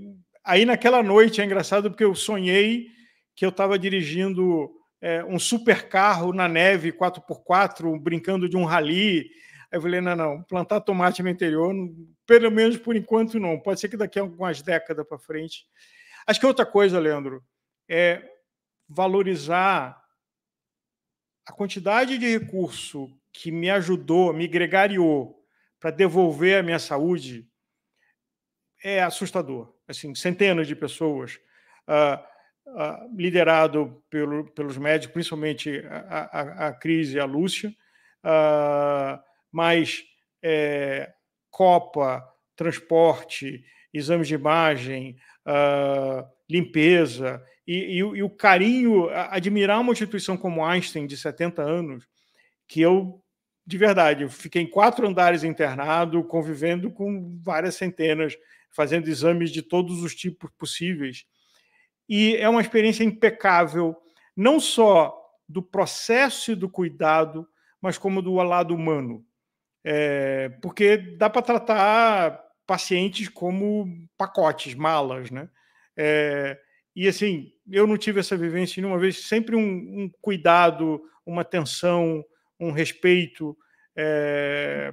Aí naquela noite é engraçado porque eu sonhei que eu estava dirigindo é, um super carro na neve 4x4, brincando de um rally. Aí eu falei: não, não, plantar tomate no interior, pelo menos por enquanto não. Pode ser que daqui a algumas décadas para frente. Acho que é outra coisa, Leandro, é valorizar a quantidade de recurso que me ajudou, me gregariou para devolver a minha saúde é assustador. Assim, centenas de pessoas, uh, uh, liderado pelo, pelos médicos, principalmente a, a, a Cris e a Lúcia, uh, mas é, copa, transporte, exames de imagem, limpeza, e, e, e, o carinho, admirar uma instituição como Einstein, de 70 anos, que eu, de verdade, eu fiquei em quatro andares internado, convivendo com várias centenas de fazendo exames de todos os tipos possíveis. E é uma experiência impecável, não só do processo e do cuidado, mas como do lado humano. É, porque dá para tratar pacientes como pacotes, malas, né? É, e assim, eu não tive essa vivência nenhuma vez, sempre um, um cuidado, uma atenção, um respeito. É,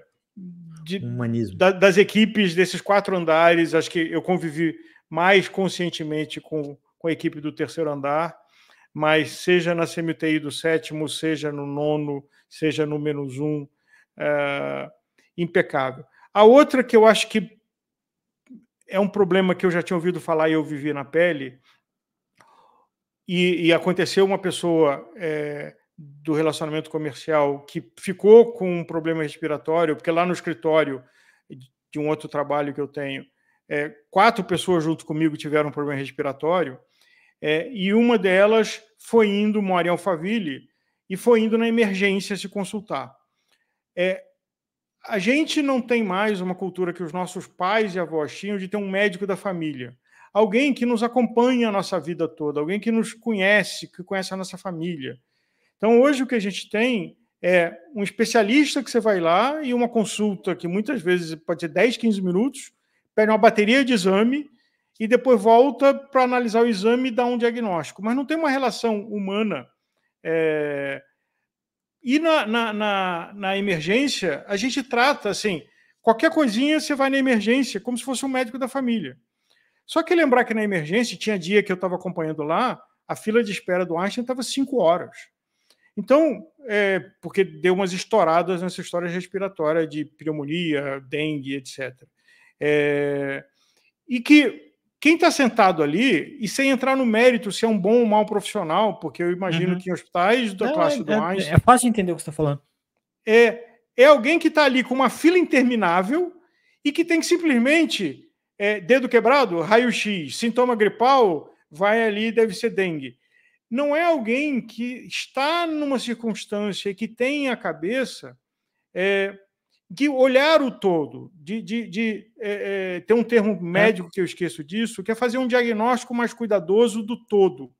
de, humanismo. Da, das equipes desses quatro andares, acho que eu convivi mais conscientemente com, com a equipe do terceiro andar, mas seja na CMTI do sétimo, seja no nono, seja no menos um, é, impecável. A outra que eu acho que é um problema que eu já tinha ouvido falar e eu vivi na pele, e, e aconteceu uma pessoa é, do relacionamento comercial que ficou com um problema respiratório, porque lá no escritório de um outro trabalho que eu tenho, é, quatro pessoas junto comigo tiveram um problema respiratório, é, e uma delas foi indo, mora em Alphaville, e foi indo na emergência se consultar. É, a gente não tem mais uma cultura que os nossos pais e avós tinham de ter um médico da família. Alguém que nos acompanha a nossa vida toda, alguém que nos conhece, que conhece a nossa família. Então, hoje o que a gente tem é um especialista que você vai lá e uma consulta que muitas vezes pode ser 10, 15 minutos, pega uma bateria de exame e depois volta para analisar o exame e dar um diagnóstico. Mas não tem uma relação humana. É... E na, na, na, na emergência, a gente trata assim: qualquer coisinha você vai na emergência, como se fosse um médico da família. Só que lembrar que na emergência, tinha dia que eu estava acompanhando lá, a fila de espera do Einstein estava 5 horas. Então, é, porque deu umas estouradas nessa história respiratória de pneumonia, dengue, etc. É, e que quem está sentado ali, e sem entrar no mérito se é um bom ou mau profissional, porque eu imagino uhum. que em hospitais da classe é, do Einstein. É, é fácil entender o que você está falando. É, é alguém que está ali com uma fila interminável e que tem que simplesmente, é, dedo quebrado, raio-x, sintoma gripal, vai ali, deve ser dengue não é alguém que está numa circunstância que tem a cabeça é, de olhar o todo, de, de, de é, é, ter um termo é. médico que eu esqueço disso, que é fazer um diagnóstico mais cuidadoso do todo.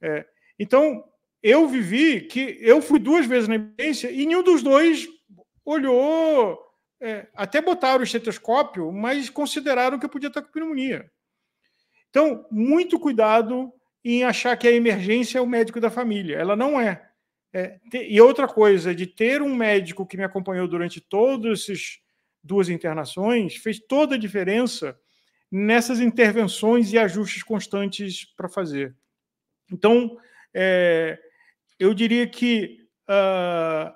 É, então, eu vivi que eu fui duas vezes na emergência e nenhum dos dois olhou, é, até botaram o estetoscópio, mas consideraram que eu podia estar com pneumonia. Então, muito cuidado em achar que a emergência é o médico da família. Ela não é. é e outra coisa, de ter um médico que me acompanhou durante todas essas duas internações, fez toda a diferença nessas intervenções e ajustes constantes para fazer. Então, é, eu diria que uh,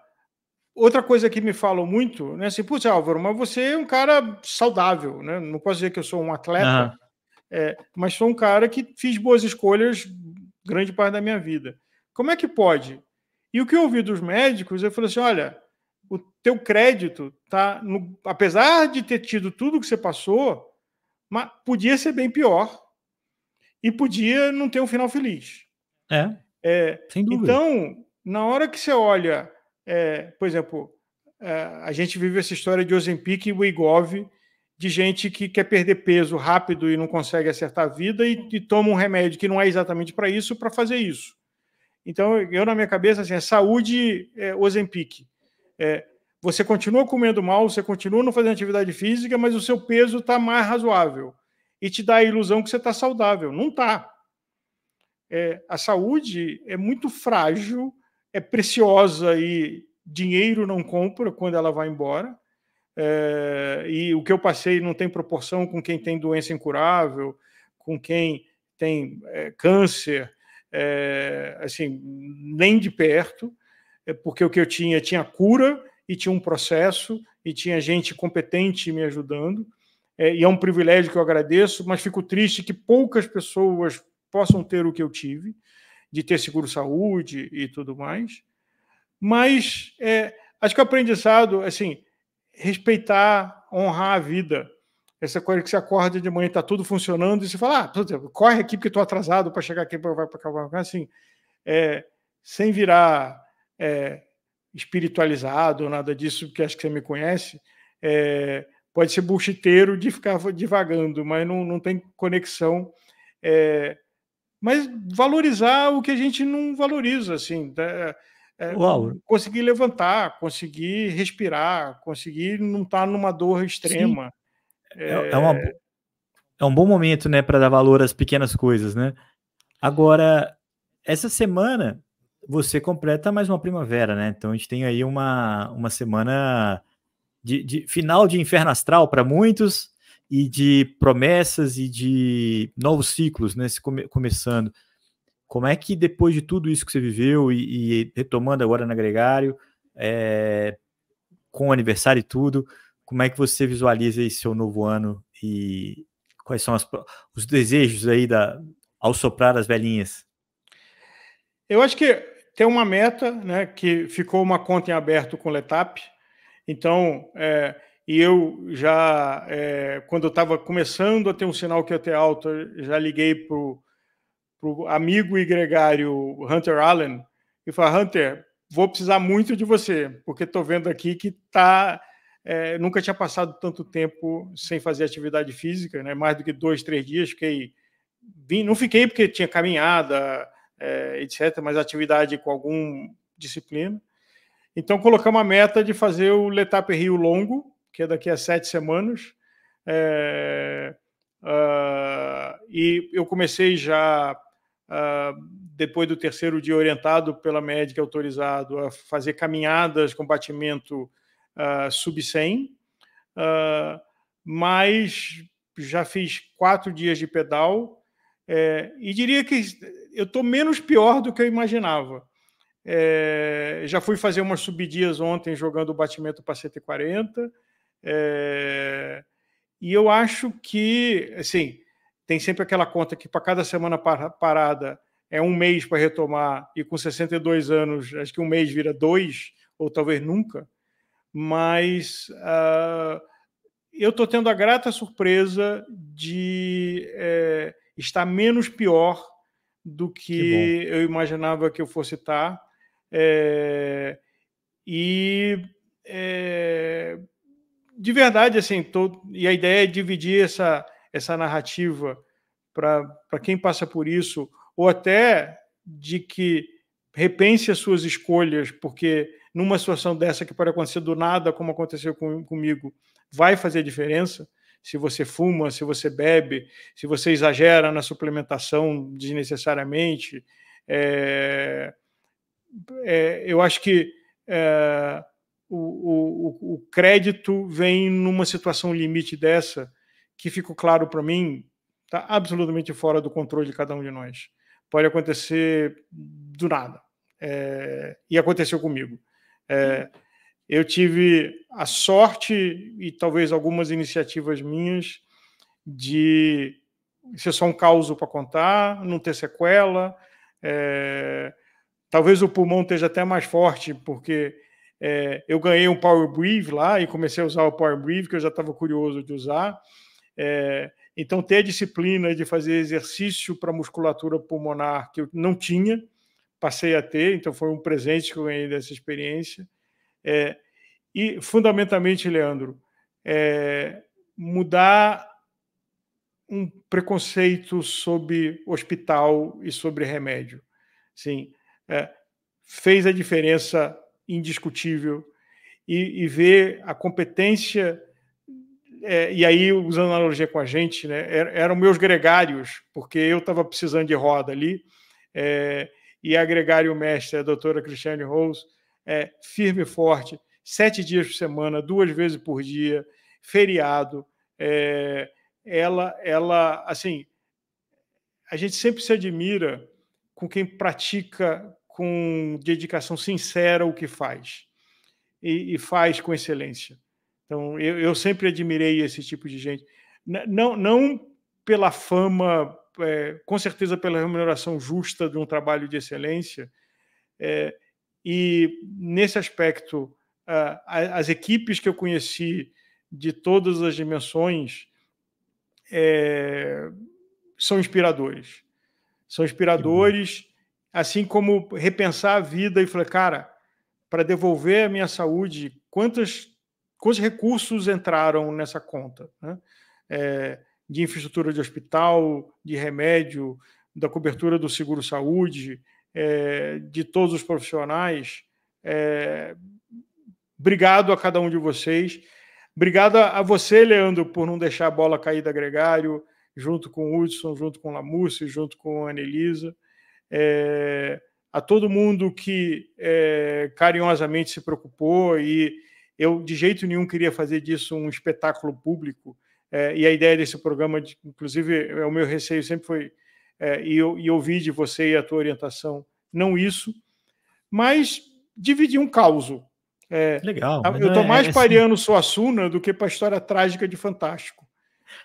outra coisa que me falam muito, né? Assim, putz, Álvaro, mas você é um cara saudável, né? Não posso dizer que eu sou um atleta, uhum. É, mas sou um cara que fiz boas escolhas grande parte da minha vida. Como é que pode? E o que eu ouvi dos médicos, eu falei assim: olha, o teu crédito tá, no, apesar de ter tido tudo que você passou, mas podia ser bem pior e podia não ter um final feliz. É. é sem dúvida. Então, na hora que você olha, é, por exemplo, é, a gente vive essa história de Ozempic e Wegovy, de gente que quer perder peso rápido e não consegue acertar a vida e, e toma um remédio que não é exatamente para isso, para fazer isso. Então, eu na minha cabeça, assim, a é saúde é, Ozempic. É, você continua comendo mal, você continua não fazendo atividade física, mas o seu peso está mais razoável. E te dá a ilusão que você está saudável. Não está. É, a saúde é muito frágil, é preciosa e dinheiro não compra quando ela vai embora. É, e o que eu passei não tem proporção com quem tem doença incurável, com quem tem é, câncer, é, assim, nem de perto, porque o que eu tinha tinha cura e tinha um processo e tinha gente competente me ajudando. e é um privilégio que eu agradeço, mas fico triste que poucas pessoas possam ter o que eu tive, de ter seguro-saúde e tudo mais. Mas acho que o aprendizado, assim, respeitar, honrar a vida. Essa coisa que você acorda de manhã, está tudo funcionando, e você fala, ah, corre aqui porque estou atrasado para chegar aqui, vai para cá, assim, é, sem virar é, espiritualizado, nada disso, porque acho que você me conhece, é, pode ser buchiteiro de ficar divagando, mas não, não tem conexão. É, mas valorizar o que a gente não valoriza, assim, tá? é, conseguir levantar, conseguir respirar, conseguir não estar tá numa dor extrema. É, é, é uma, é, um bom momento, né, para dar valor às pequenas coisas, né? Agora, essa semana você completa mais uma primavera, né? Então a gente tem aí uma, uma semana de, de final de inferno astral para muitos e de promessas e de novos ciclos, né? Se come, começando. Como é que depois de tudo isso que você viveu e, e retomando agora na Gregário, é, com o aniversário e tudo, como é que você visualiza esse seu novo ano e quais são as, os desejos aí da, ao soprar as velhinhas? Eu acho que tem uma meta, né, que ficou uma conta em aberto com o Letap, então, é, e eu já, é, quando eu estava começando a ter um sinal que ia ter alta, já liguei para o pro amigo e gregário Hunter Allen e falar: Hunter, vou precisar muito de você, porque estou vendo aqui que tá, é, nunca tinha passado tanto tempo sem fazer atividade física, né? mais do que dois, três dias. Fiquei, vim, não fiquei porque tinha caminhada, é, etc., mas atividade com alguma disciplina. Então, colocamos a meta de fazer o Letap Rio Longo, que é daqui a sete semanas. É, uh, e eu comecei já Uh, depois do terceiro dia, orientado pela médica autorizado a fazer caminhadas com batimento uh, ah, sub 100, uh, ah, mas já fiz quatro dias de pedal é, e diria que eu estou menos pior do que eu imaginava. É, já fui fazer umas subidias ontem jogando o batimento para 140 é, e eu acho que, assim, tem sempre aquela conta que para cada semana parada é um mês para retomar, e com 62 anos, acho que um mês vira dois, ou talvez nunca, mas uh, eu estou tendo a grata surpresa de é, estar menos pior do que, que eu imaginava que eu fosse estar. É, e é, de verdade, assim, tô, e a ideia é dividir essa, essa narrativa para quem passa por isso, ou até de que repense as suas escolhas, porque numa situação dessa que pode acontecer do nada, como aconteceu com, comigo, vai fazer diferença. Se você fuma, se você bebe, se você exagera na suplementação desnecessariamente, é, é, eu acho que é, o, o, o crédito vem numa situação limite dessa que ficou claro para mim, está absolutamente fora do controle de cada um de nós. Pode acontecer do nada. É, e aconteceu comigo. É, eu tive a sorte e talvez algumas iniciativas minhas de ser só um caos para contar, não ter sequela. É, talvez o pulmão esteja até mais forte, porque é, eu ganhei um Power Breathe lá e comecei a usar o Power Breathe, que eu já estava curioso de usar. É, então, ter a disciplina de fazer exercício para musculatura pulmonar que eu não tinha, passei a ter, então foi um presente que eu ganhei dessa experiência. É, e, fundamentalmente, Leandro, é, mudar um preconceito sobre hospital e sobre remédio. Sim, é, fez a diferença indiscutível e, e ver a competência é, e aí, usando analogia com a gente, né, er-, eram meus gregários, porque eu estava precisando de roda ali, é, e a gregário mestre, a doutora Cristiane Rose, é, firme e forte, sete dias por semana, duas vezes por dia, feriado, é, ela, ela, assim, a gente sempre se admira com quem pratica com dedicação sincera o que faz, e, e faz com excelência. Então, eu, eu sempre admirei esse tipo de gente. Não, não pela fama, é, com certeza pela remuneração justa de um trabalho de excelência. É, e, nesse aspecto, a, a, as equipes que eu conheci de todas as dimensões é, são inspiradores. São inspiradores, assim como repensar a vida e falar, cara, para devolver a minha saúde, quantas quantos recursos entraram nessa conta, né? é, de infraestrutura de hospital, de remédio, da cobertura do seguro-saúde, é, de todos os profissionais. É, obrigado a cada um de vocês. Obrigado a você, Leandro, por não deixar a bola cair da Gregário, junto com o Hudson, junto com o junto com a Anelisa. É, a todo mundo que é, carinhosamente se preocupou e eu, de jeito nenhum, queria fazer disso um espetáculo público. É, e a ideia desse programa, de, inclusive, é o meu receio sempre foi, é, e, eu, e ouvi de você e a tua orientação, não isso, mas dividir um caos. É, Legal. Eu estou é, mais é, pareando assim... Suassuna do que para a história trágica de Fantástico.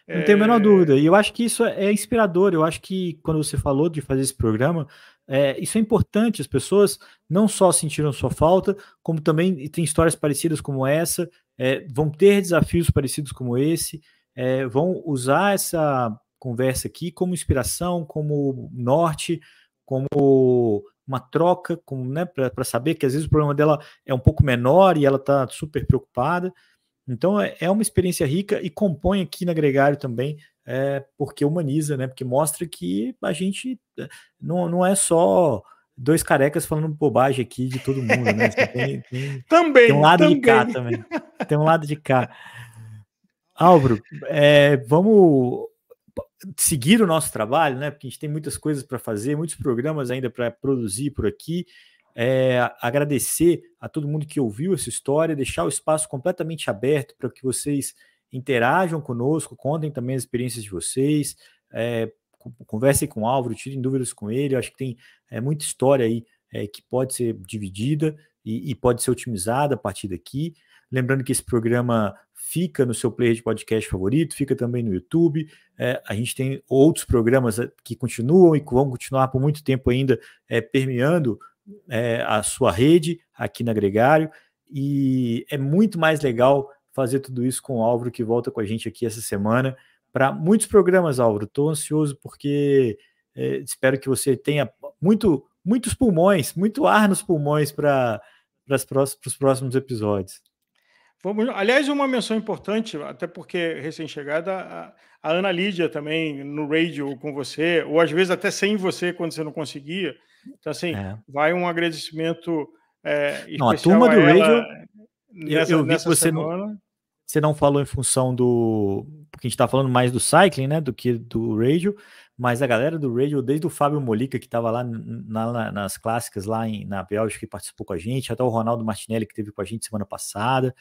Não tenho a menor é. dúvida. E eu acho que isso é, é inspirador. Eu acho que quando você falou de fazer esse programa, é, isso é importante, as pessoas não só sentiram sua falta, como também tem histórias parecidas como essa, é, vão ter desafios parecidos como esse, é, vão usar essa conversa aqui como inspiração, como norte, como uma troca, né, para saber que às vezes o problema dela é um pouco menor e ela está super preocupada. Então é, é, uma experiência rica e compõe aqui na Gregário também é, porque humaniza, né? Porque mostra que a gente eh, não, não é só dois carecas falando bobagem aqui de todo mundo, né? Tem, tem, também. Tem um lado também. de cá também. Tem um lado de cá. Álvaro, é, vamos seguir o nosso trabalho, né? Porque a gente tem muitas coisas para fazer, muitos programas ainda para produzir por aqui. É, agradecer a todo mundo que ouviu essa história, deixar o espaço completamente aberto para que vocês interajam conosco, contem também as experiências de vocês, é, conversem com o Álvaro, tirem dúvidas com ele. Eu acho que tem é, muita história aí é, que pode ser dividida e, e, pode ser otimizada a partir daqui. Lembrando que esse programa fica no seu player de podcast favorito, fica também no YouTube. É, a gente tem outros programas é, que continuam e que vão continuar por muito tempo ainda é, permeando é, a sua rede aqui na Gregário. E é muito mais legal fazer tudo isso com o Álvaro, que volta com a gente aqui essa semana para muitos programas, Álvaro. Estou ansioso porque é, espero que você tenha muito, muitos pulmões, muito ar nos pulmões para os próximos episódios. Vamos, aliás, uma menção importante, até porque recém-chegada, a, a, Ana Lídia também no radio com você, ou às vezes até sem você quando você não conseguia. Então, assim, é. vai um agradecimento é, Não, a turma do radio. Nessa, eu, eu vi que você semana. não você não falou em função do. Porque a gente está falando mais do cycling, né? Do que do radio. Mas a galera do radio, desde o Fábio Molica, que estava lá na, na, nas clássicas lá em, na Bélgica, que participou com a gente, até o Ronaldo Martinelli, que teve com a gente semana passada,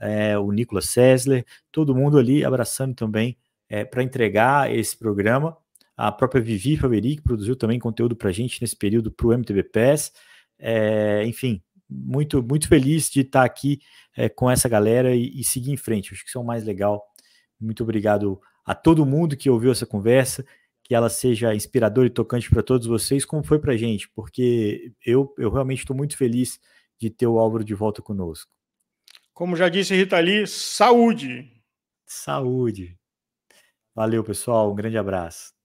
é, o Nicolas Sessler, todo mundo ali abraçando também é, para entregar esse programa. A própria Vivi Faveri, que produziu também conteúdo para a gente nesse período para o MTB Pass. É, enfim, muito, muito feliz de estar aqui é, com essa galera e, e, seguir em frente. Acho que isso é o mais legal. Muito obrigado a todo mundo que ouviu essa conversa, que ela seja inspiradora e tocante para todos vocês, como foi para a gente, porque eu, eu realmente estou muito feliz de ter o Álvaro de volta conosco. Como já disse Rita Lee, saúde! Saúde! Valeu, pessoal. Um grande abraço.